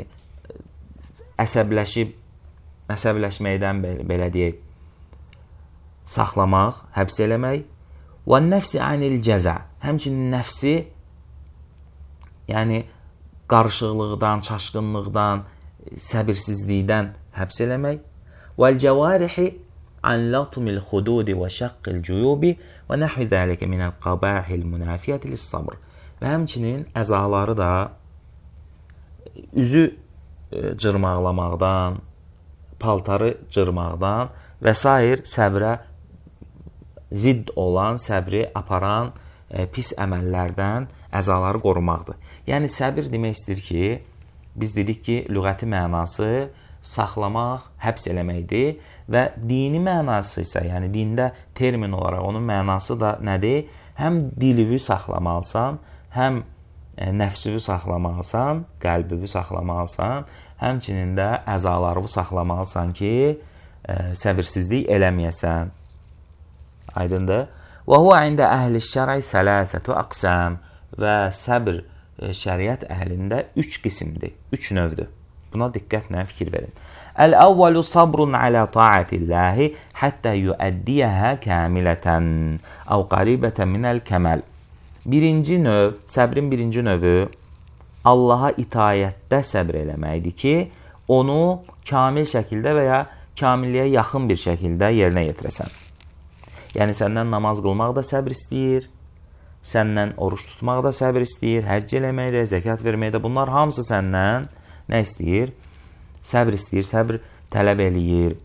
əsəbləşib əsəbləşməkdən belə deyək, saxlamaq, həbs eləmək və nəfsi anil cəza. Həmçinin nəfsi yəni qarışıqlıqdan, çaşqınlıqdan, səbirsizlikdən həbs eləmək. Vəl cavarihi an latmil hududi və şaqqil cuyubi və nəhvi zəlikə minəl qabahil münafiyyəti lis-sabr. Və həmçinin əzaları da üzü e, cırmaqlamaqdan, paltarı cırmaqdan və s. səbrə zidd olan, səbri aparan e, pis əməllərdən əzaları qorumaqdır. Yəni səbir demək istəyir ki, biz dedik ki, lüğəti mənası saxlamaq, həbs eləməkdir və dini mənası isə, yəni dində termin olaraq onun mənası da nədir? Həm dilini saxlamalısan, həm e, nəfsini saxlamalısan, qəlbini saxlamalısan, həmçinin də əzalarını saxlamalısan ki, e, səbirsizlik eləməyəsən. Aydındır? Və huwa inda əhli şər'i 3 aqsam və səbr E, şəriət əhlində 3 qismdir, 3 növdür. Buna diqqətlə fikir verin. Əl-əvvəlu sabrun alə ta'atillahi hətta yuəddiyəhə kamilətən əv qaribətən minəl kəməl. Birinci növ, səbrin birinci növü Allaha itayətdə səbr eləməkdir ki, onu kamil şəkildə və ya kamilliyə yaxın bir şəkildə yerinə yetirəsən. Yəni səndən namaz qılmaq da səbr istəyir, səndən oruç tutmaq da səbir istəyir, həcc eləmək də, zəkat vermək də. Bunlar hamısı səndən nə istəyir? Səbir istəyir, səbir tələb eləyir.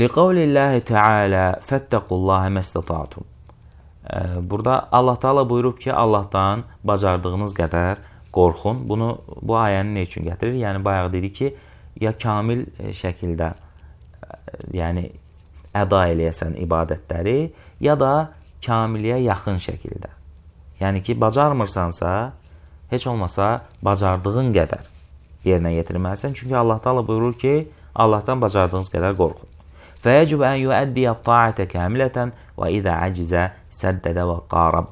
Liqaulillahi Teala fəttəqullaha məstata'tum. Burada Allah Taala buyurub ki, Allahdan bacardığınız qədər qorxun. Bunu bu ayəni nə üçün gətirir? Yəni bayaq dedi ki, ya kamil e, şəkildə e, yəni əda eləyəsən ibadətləri, ya da kamiliyə yaxın şəkildə. Yəni ki, bacarmırsansa, heç olmasa bacardığın qədər yerinə yetirməlisən. Çünki Allah Taala buyurur ki, Allahdan bacardığınız qədər qorxun. Fəyəcüb ən yuəddiyə taətə kəmilətən və idə əcizə səddədə və qarab.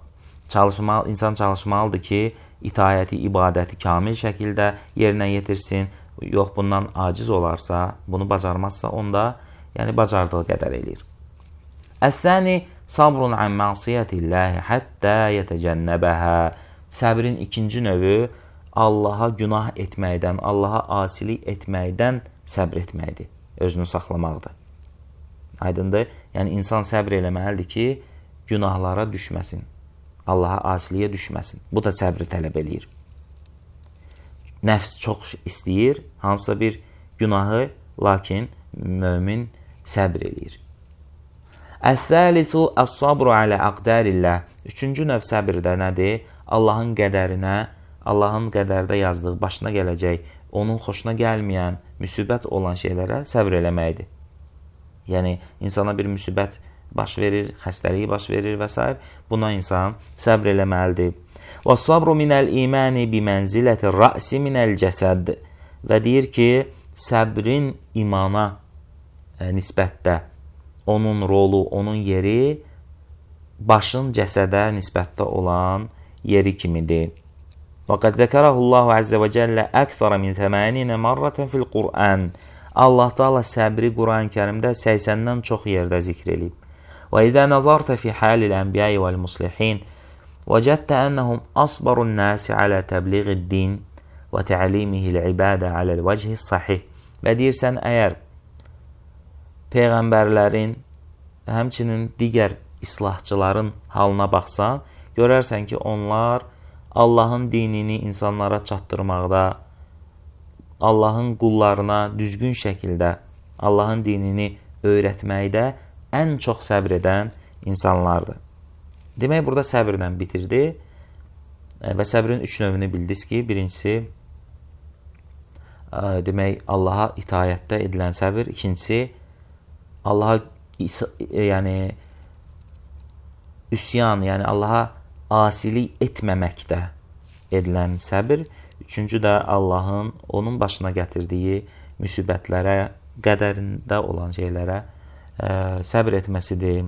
Çalışmalı, insan çalışmalıdır ki, itayəti, ibadəti kamil şəkildə yerinə yetirsin. Yox, bundan aciz olarsa, bunu bacarmazsa, onda yəni bacardığı qədər eləyir. Əs-səni Sabrun an masiyyətilləhi həttə yetəcənnəbəhə. Səbrin ikinci növü Allaha günah etməkdən, Allaha asilik etməkdən səbr etməkdir. Özünü saxlamaqdır. Aydındır? Yəni, insan səbr eləməlidir ki, günahlara düşməsin. Allaha asiliyə düşməsin. Bu da səbri tələb eləyir. Nəfs çox istəyir hansısa bir günahı, lakin mömin səbr eləyir. Əs-səlisu əs-sabru alə əqdərillə. Üçüncü növ səbir də nədir? Allahın qədərinə, Allahın qədərdə yazdığı, başına gələcək, onun xoşuna gəlməyən, müsibət olan şeylərə səbr eləməkdir. Yəni, insana bir müsibət baş verir, xəstəliyi baş verir və s. Buna insan səbr eləməlidir. Və sabru minəl imani bi mənziləti rəsi minəl cəsəd və deyir ki, səbrin imana e, nisbətdə onun rolu, onun yeri başın cəsədə nisbətdə olan yeri kimidir. Və qəd zəkərəhullahu əzzə və cəllə əksərə min 80 marrətən fil Qur'an. Allah Taala səbri Quran-Kərimdə 80-dən çox yerdə zikr edib. Və izə nəzərtə fi halil anbiya vəl muslihin وجدت أنهم أصبر الناس على تبليغ الدين وتعليمه العبادة على الوجه الصحيح. Və deyirsən, əgər peyğəmbərlərin, həmçinin digər islahçıların halına baxsan, görərsən ki, onlar Allahın dinini insanlara çatdırmaqda, Allahın qullarına düzgün şəkildə Allahın dinini öyrətməkdə ən çox səbr edən insanlardır. Demək, burada səbrlə bitirdi e, və səbrin üç növünü bildiniz ki, birincisi, e, demək, Allaha itayətdə edilən səbir, ikincisi, Allaha e, yəni üsyan, yəni Allaha asilik etməməkdə edilən səbir. Üçüncü də Allahın onun başına gətirdiyi müsibətlərə, qədərində olan şeylərə ə, e, səbr etməsidir.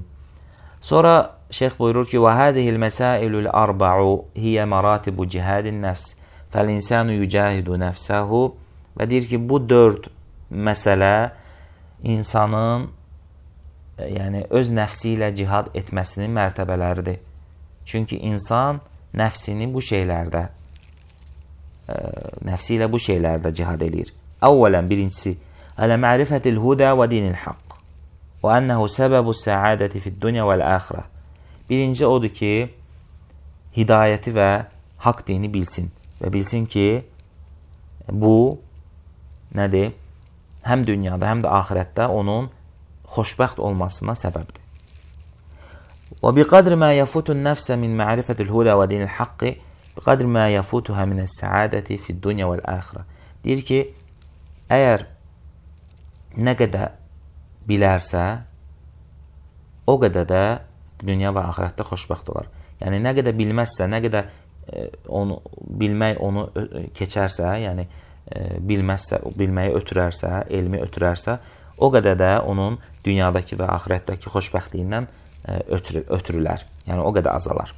Sonra şeyx buyurur ki: "Və hadihil məsailul arba'u hiya maratibu cihadin nəfs. Fəl-insanu yucahidu nəfsahu." Və deyir ki, bu 4 məsələ insanın yəni öz nəfsi ilə cihad etməsinin mərtəbələridir. Çünki insan nəfsini bu şeylərdə ə, nəfsi ilə bu şeylərdə cihad eləyir. Əvvələn birincisi ələ mərifətil huda və dinil haqq və ənəhu səbəbu səadəti fid dunya vəl əxirə. Birinci odur ki, hidayəti və haqq dini bilsin və bilsin ki, bu nədir? Həm dünyada, həm də axirətdə onun xoşbəxt olmasına səbəbdir. Və bi qadr mə yafutun nəfsə min ma'rifətil huda və dinil haqqi bi qadr mə yafutuha minəs səadəti fid dunya vəl axirə. Deyir ki, əgər nə qədər bilərsə, o qədər də dünya və axirətdə xoşbəxt olar. Yəni nə qədər bilməzsə, nə qədər e, onu bilmək onu e, keçərsə, yəni e, bilməzsə, bilməyi ötürərsə, elmi ötürərsə, o qədər də onun dünyadakı və axirətdəki xoşbəxtliyindən e, ötürü, ötürülər. Yəni o qədər azalar.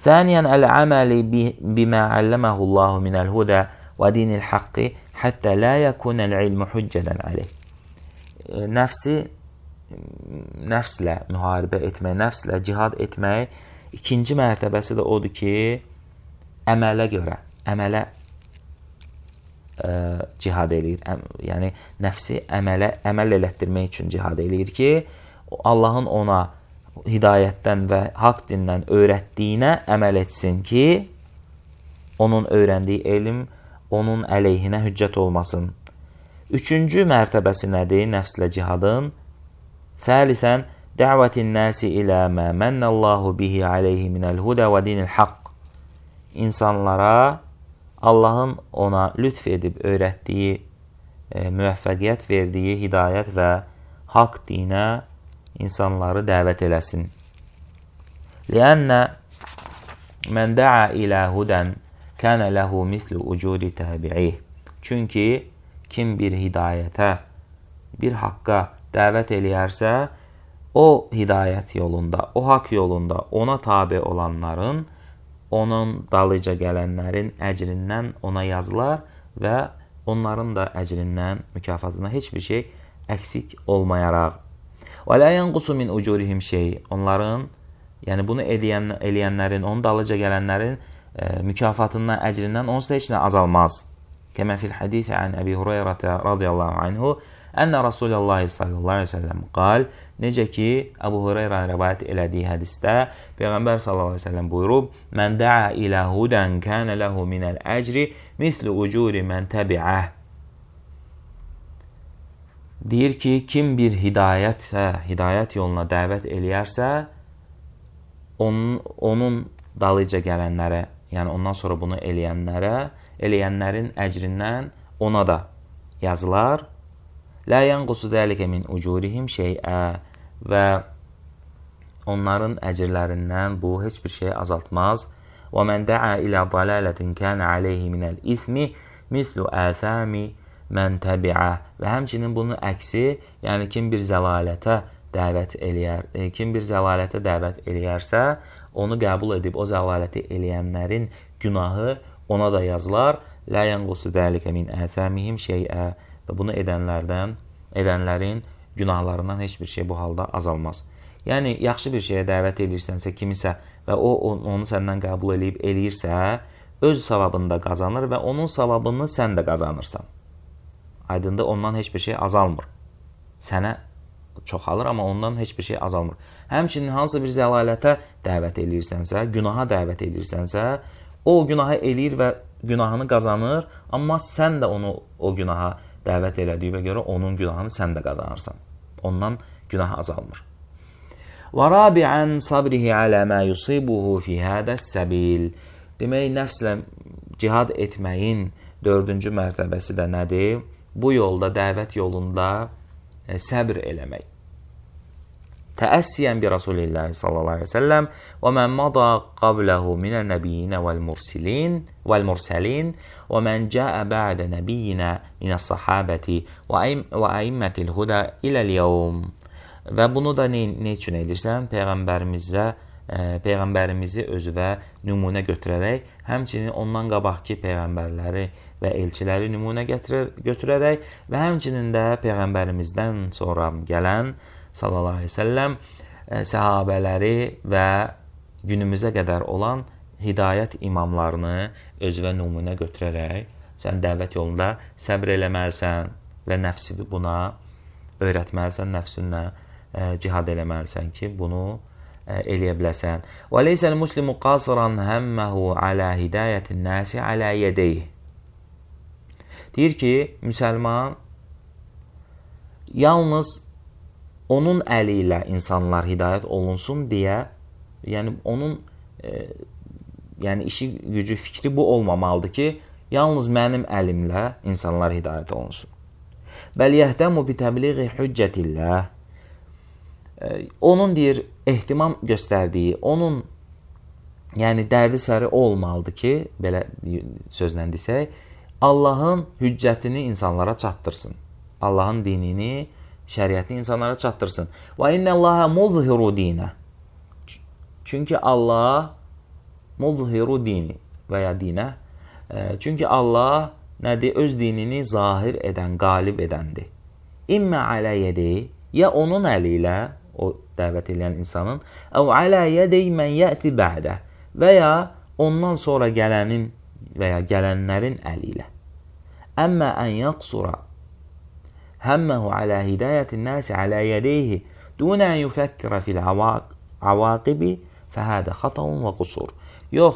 Saniyan el-amali bima allamahullahu min el-huda və dinil haqqi hatta la yakun el-ilmu hujjatan alayh. E, nəfsi nəfslə müharibə etmək, nəfslə cihad etmək ikinci mərtəbəsi də odur ki, əmələ görə, əmələ ə, cihad eləyir. Əm, yəni nəfsi əmələ əməl elətdirmək üçün cihad eləyir ki, Allahın ona hidayətdən və haqq dindən öyrətdiyinə əməl etsin ki, onun öyrəndiyi elm onun əleyhinə hüccət olmasın. Üçüncü mərtəbəsi nədir nəfslə cihadın? Səlisən, dəvətin nəsi ilə mə mənnəllahu bihi aleyhi minəl hudə və dinil haqq. İnsanlara Allahın ona lütf edib öyrətdiyi, e, müvəffəqiyyət verdiyi hidayət və haqq dinə insanları dəvət eləsin. Liənnə mən də'a ilə hudən kənə ləhu mislu ucudi təbi'ih. Çünki kim bir hidayətə, bir haqqa dəvət eləyərsə, o hidayət yolunda, o haq yolunda ona tabi olanların onun dalıca gələnlərin əcrindən ona yazılar və onların da əcrindən mükafatına heç bir şey əksik olmayaraq. Və la yanqusu min ucurihim şey. Onların, yəni bunu edən eləyənlərin, onun dalıca gələnlərin e, mükafatından, əcrindən onsuz heç nə azalmaz. Kəmə fil hadis an Əbi Hüreyrə rəziyallahu anhu Ənə Rasulullah sallallahu əleyhi və səlləm qal, necə ki Əbu Hüreyrə rivayet elədiyi hədisdə Peyğəmbər sallallahu əleyhi və səlləm buyurub: "Mən daa ilə hudan kana lahu minəl əcri mislu ucuri men təbiəh." Deyir ki, kim bir hidayətə, hidayət yoluna dəvət eləyərsə, onun onun dalınca gələnlərə, yəni ondan sonra bunu eləyənlərə, eləyənlərin əcrindən ona da yazılar Lə yanqusu dəlikə min ucurihim şeyə və onların əcirlərindən bu heç bir şey azaltmaz. Və mən də'a ilə dalalətin kənə aleyhi minəl ismi mislu əsami mən təbiə və həmçinin bunun əksi, yəni kim bir zəlalətə dəvət eləyər, e, kim bir zəlalətə dəvət eləyərsə, onu qəbul edib o zəlaləti eləyənlərin günahı ona da yazılar. Lə yanqusu dəlikə min əsəmihim şeyə və bunu edənlərdən, edənlərin günahlarından heç bir şey bu halda azalmaz. Yəni yaxşı bir şeyə dəvət edirsənsə kimisə və o onu səndən qəbul eləyib eləyirsə, öz savabını da qazanır və onun savabını sən də qazanırsan. Aydındır, ondan heç bir şey azalmır. Sənə çoxalır, amma ondan heç bir şey azalmır. Həmçinin hansı bir zəlalətə dəvət eləyirsənsə, günaha dəvət eləyirsənsə, o günahı eləyir və günahını qazanır, amma sən də onu o günaha dəvət elədiyinə görə onun günahını sən də qazanarsan. Ondan günah azalmır. Və rabi'an sabrihi alə mə yusibuhu fi hadəs-səbil. Demək, nəfslə cihad etməyin dördüncü mərtəbəsi də nədir? Bu yolda, dəvət yolunda e, səbr eləmək təəssiyən bi Rasulillah sallallahu əleyhi və səlləm və mən mada qabləhu minən nəbiyyinə vəl mursilin vəl mursalin və mən cəə bə'də nəbiyyinə minəs sahabəti və əimmətil huda iləl yevm və bunu da ne, ne üçün edirsən? Peyğəmbərimizə e, peyğəmbərimizi özünə nümunə götürərək, həmçinin ondan qabaqki peyğəmbərləri və elçiləri nümunə gətirir, götürərək və həmçinin də peyğəmbərimizdən sonra gələn sallallahu əleyhi və səlləm e, səhabələri və günümüzə qədər olan hidayət imamlarını özünə nümunə götürərək sən dəvət yolunda səbr eləməlisən və nəfsini buna öyrətməlisən, nəfsinlə e, cihad eləməlisən ki, bunu e, eləyə biləsən. Və leysəl muslimu qasran həmməhu alə hidayətin nəsi alə yedeyh. Deyir ki, müsəlman yalnız onun əli ilə insanlar hidayət olunsun deyə, yəni onun e, yəni işi gücü fikri bu olmamalıdır ki, yalnız mənim əlimlə insanlar hidayət olunsun. Bəl yəhdəmu bi təbliği hüccətillah. E, onun deyir ehtimam göstərdiyi, onun yəni dərdi səri olmalıdır ki, belə sözlə desək, Allahın hüccətini insanlara çatdırsın. Allahın dinini insanlara şəriəti insanlara çatdırsın. Və innallaha muzhiru dinə. Çünki Allah muzhiru dini və ya dinə. Çünki Allah nədir? Öz dinini zahir edən, qalib edəndir. İmmə alə yedi, ya onun əli ilə, o dəvət edən insanın, əv alə yedi mən yəti bədə və ya ondan sonra gələnin və ya gələnlərin əli ilə. Əmmə ən yəqsura همه على هداية الناس على يديه دون أن يفكر في العواقب فهذا خطأ وقصور yox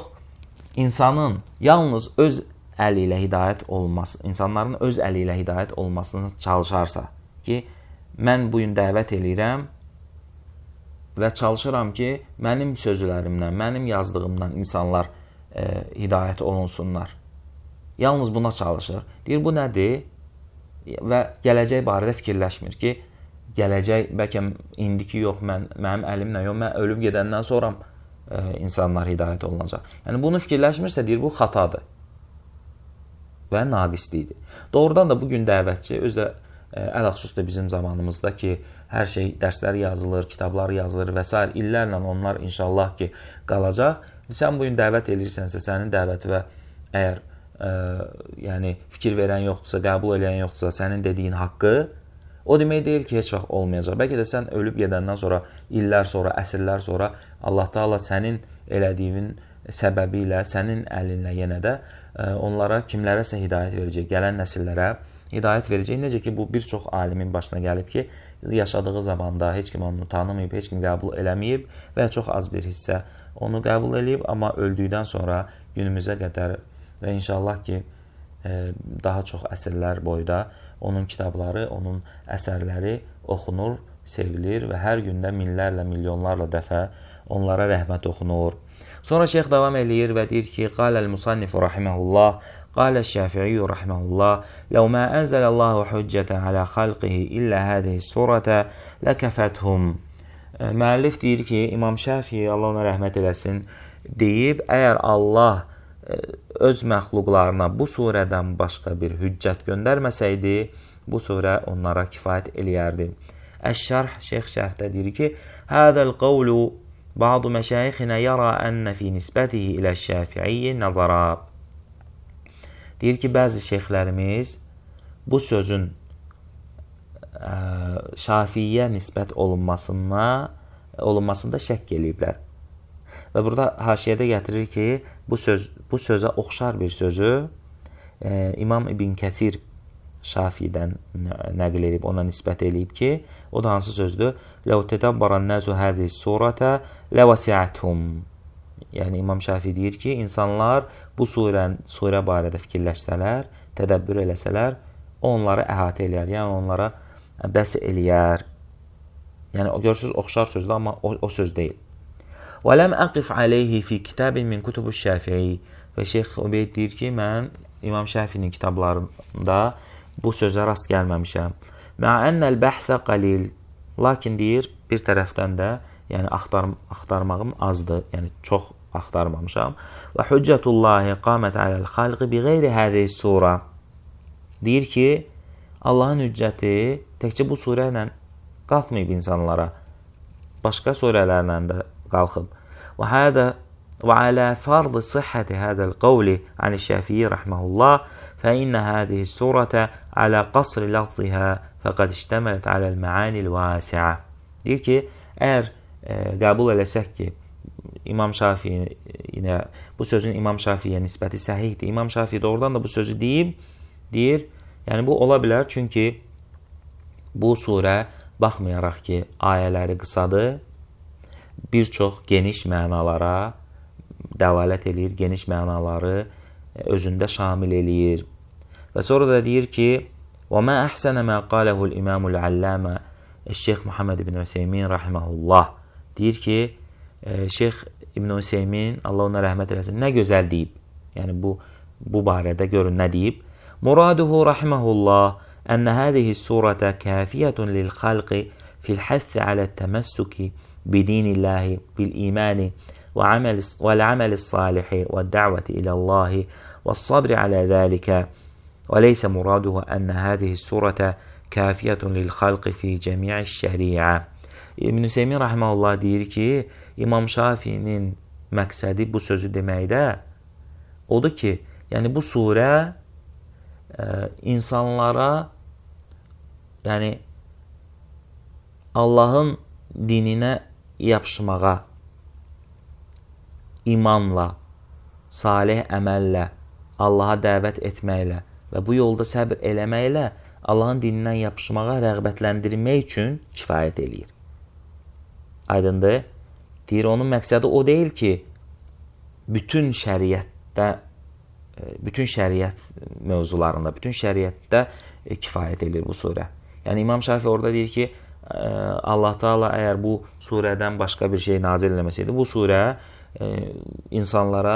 insanın yalnız öz əli ilə hidayət olması insanların öz əli ilə hidayət olmasını çalışarsa ki mən bu gün dəvət eləyirəm və çalışıram ki mənim sözlərimdən mənim yazdığımdan insanlar e, hidayət olunsunlar yalnız buna çalışır deyir bu nədir və gələcək barədə fikirləşmir ki, gələcək bəlkə indiki yox, mən mənim əlimlə yox, mən ölüb gedəndən sonra e, insanlar hidayət olunacaq. Yəni bunu fikirləşmirsə deyir bu xatadır və naqislikdir. Doğrudan da bu gün dəvətçi öz də e, əlxüsus da bizim zamanımızda ki, hər şey dərslər yazılır, kitablar yazılır və s. illərlə onlar inşallah ki qalacaq. Sən bu gün dəvət edirsənsə, sənin dəvət və əgər ə, yəni fikir verən yoxdursa, qəbul edən yoxdursa, sənin dediyin haqqı o demək deyil ki, heç vaxt olmayacaq. Bəlkə də sən ölüb gedəndən sonra, illər sonra, əsrlər sonra Allah Taala sənin elədiyin səbəbi ilə, sənin əlinlə yenə də ə, onlara kimlərəsə hidayət verəcək, gələn nəsillərə hidayət verəcək. Necə ki bu bir çox alimin başına gəlib ki, yaşadığı zamanda heç kim onu tanımayıb, heç kim qəbul eləməyib və çox az bir hissə onu qəbul eləyib, amma öldükdən sonra günümüzə qədər və inşallah ki e, daha çox əsrlər boyda onun kitabları, onun əsərləri oxunur, sevilir və hər gündə minlərlə, milyonlarla dəfə onlara rəhmət oxunur. Sonra şeyx davam eləyir və deyir ki: "Qaləl-musannif rahimehullah قال الشافعي رحمه الله لو ما أنزل الله حجة على خلقه إلا هذه السورة لكفتهم Müəllif deyir ki, İmam Şafii Allah ona rəhmət eləsin, deyib, əgər Allah öz məxluqlarına bu surədən başqa bir hüccət göndərməsəydi, bu surə onlara kifayət eləyərdi. Əş-Şərh Şeyx Şərhdə deyir ki: "Hadzal qawlu ba'd məşayixinə yara ən fi nisbətihi ilə Şafi'i nazara." Deyir ki, bəzi şeyxlərimiz bu sözün ə, Şafiiyə nisbət olunmasına olunmasında şəkk eləyiblər. Və burada haşiyədə gətirir ki, bu söz bu sözə oxşar bir sözü e, İmam İbn Kəsir Şafiidən nəql edib, ona nisbət eləyib ki, o da hansı sözdür? Ləv tədabbaran nəzu hədis surətə ləvasiətum. Yəni İmam Şafii deyir ki, insanlar bu surən, surə barədə fikirləşsələr, tədəbbür eləsələr, onları əhatə eləyər, yəni onlara bəs eləyər. Yəni görürsüz, oxşar sözdür, amma o, o söz deyil. Və ləm əqif aleyhi fi kitabin min kutubu şəfi'i. Və Şeyx Ubeyd deyir ki, mən İmam Şəfinin kitablarında bu sözə rast gəlməmişəm. Mə ənəl bəhsə qalil. Lakin deyir, bir tərəfdən də, yəni axtar axtarmağım azdır, yəni çox axtarmamışam. Və hüccətullahi qamət aləl xalqi bi qeyri hədəyi sura. Deyir ki, Allahın hüccəti təkcə bu surə ilə qalxmayıb insanlara. Başqa surələrlə də qalxıb. Və hədə və alə fərz sihhəti hədəl qavli an Şafii rahmehullah فإن هذه السورة على قصر لفظها فقد اشتملت على المعاني الواسعة. Deyir ki, əgər e, qəbul eləsək ki, İmam Şafiyyə bu sözün İmam Şafiyyə nisbəti səhihdir. İmam Şafiyyə doğrudan da bu sözü deyib, deyir. Yəni bu ola bilər çünki bu surə baxmayaraq ki, ayələri qısadır, bir çox geniş mənalara dəlalət eləyir, geniş mənaları özündə şamil eləyir. Və sonra da deyir ki: "Və mə əhsənə mə qaləhu'l İmamul Allama e, Şeyx Muhammed ibn Üseymin rahimehullah." Deyir ki, e, Şeyx İbn Üseymin, Allah ona rəhmət eləsin, nə gözəl deyib. Yəni bu bu barədə görün nə deyib. Muraduhu rahimehullah أن هذه السورة كافية للخلق في الحث على التمسك بدين الله بالإيمان وعمل والعمل الصالح والدعوة إلى الله والصبر على ذلك وليس مراده أن هذه السورة kafiye lil-halqi fi cemi'i şeri'a. İbn Seymin rahmeullah deyir ki, İmam Şafii'nin məqsədi bu sözü deməkdə odur ki, yəni bu surə e, insanlara yəni Allahın dininə yapışmağa, imanla, salih əməllə, Allaha dəvət etməklə və bu yolda səbr eləməklə Allahın dinindən yapışmağa rəğbətləndirmək üçün kifayət eləyir. Aydındır? Deyir, onun məqsədi o deyil ki, bütün şəriətdə e, bütün şəriət mövzularında, bütün şəriətdə e, kifayət eləyir bu surə. Yəni İmam Şafi orada deyir ki, Allah Taala əgər bu surədən başqa bir şey nazil eləməsəydi, bu surə insanlara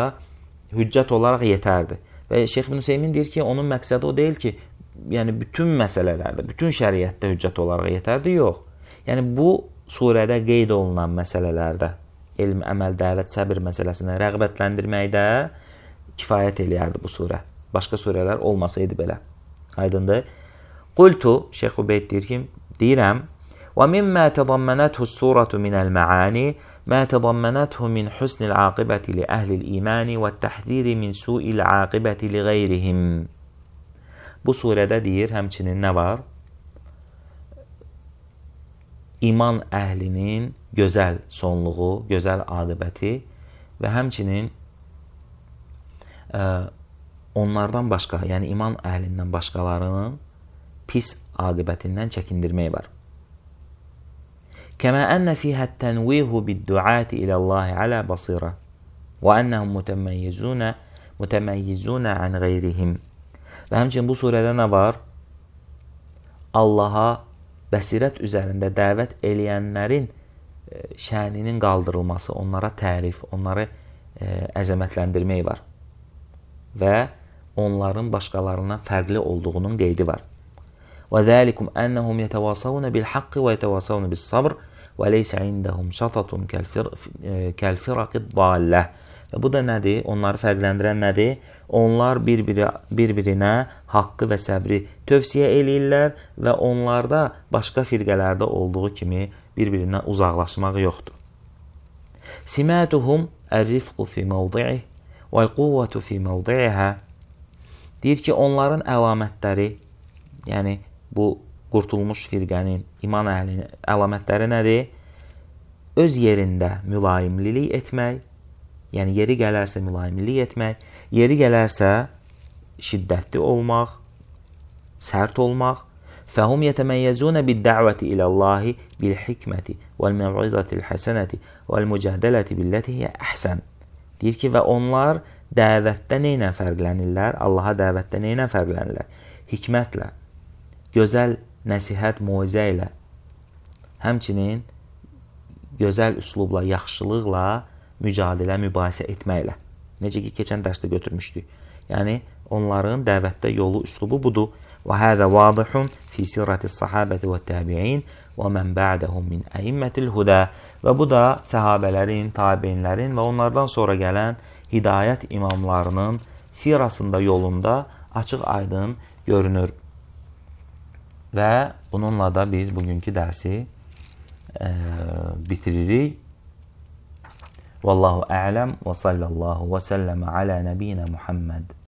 hüccət olaraq yetərdi. Və Şeyx ibn Seymin deyir ki, onun məqsədi o deyil ki, yəni bütün məsələlərdə, bütün şəriətdə hüccət olaraq yetərdi, yox. Yəni bu surədə qeyd olunan məsələlərdə elm, əməl, dəvət, səbir məsələsini rəğbətləndirməkdə kifayət eləyərdi bu surə. Başqa surələr olmasaydı belə. Aydındır? Qultu Şeyx Ubeyd deyir ki, deyirəm, ومما تضمنته السورة من المعاني ما تضمنته من حسن العاقبة لأهل الإيمان والتحذير من سوء العاقبة لغيرهم Bu surədə deyir, həmçinin nə var? İman əhlinin gözəl sonluğu, gözəl aqibəti və həmçinin ə, e, onlardan başqa, yəni iman əhlindən başqalarının pis aqibətindən çəkindirmək var. كما أن فيها التنويه بالدعاة إلى الله على بصيرة وأنهم متميزون متميزون عن غeyrihim və həmçinin bu surədə nə var? Allaha bəsirət üzərində dəvət eləyənlərin şəninin qaldırılması, onlara tərif, onları əzəmətləndirmək var. Və onların başqalarından fərqli olduğunun qeydi var. Və zəlikum ennehum yetevasavun bil haqqi və yetevasavun bis sabr. وَلَيْسَ عِنْدَهُمْ شَطَةٌ كَالْفِرَقِ الضَّالَّةِ Və bu da nədir? Onları fərqləndirən nədir? Onlar bir-biri bir-birinə haqqı və səbri tövsiyə eləyirlər və onlarda başqa firqələrdə olduğu kimi bir-birindən uzaqlaşmaq yoxdur. Simatuhum ər-rifqu fi mawdi'i vəl-quvvatu fi mawdi'iha. Deyir ki, onların əlamətləri, yəni bu qurtulmuş firqənin iman əhlinin əlamətləri nədir? Öz yerində mülayimlilik etmək, yəni yeri gələrsə mülayimlilik etmək, yeri gələrsə şiddətli olmaq, sərt olmaq. Fəhum yetəməyyəzunə bid-dəvəti ilə Allahi bil-hikməti vəl-məvizətil həsənəti vəl-mücədələti billəti hiyə əhsən. Deyir ki, və onlar dəvətdə nə ilə fərqlənirlər? Allaha dəvətdə nə ilə fərqlənirlər? Hikmətlə, gözəl nəsihət moizə ilə, həmçinin gözəl üslubla, yaxşılıqla mücadilə, mübahisə etməklə. Necə ki, keçən dərsdə götürmüşdük. Yəni, onların dəvətdə yolu üslubu budur. Və həzə vadihun fi sirrati sahabəti və təbiin və mən bədəhum min əimmətil hudə. Və bu da səhabələrin, tabinlərin və onlardan sonra gələn hidayət imamlarının sirasında yolunda açıq aydın görünür. Ve bununla da biz bugünkü dersi e, bitiririk. Vallahu a'lem ve sallallahu ve sellem ala nebine Muhammed.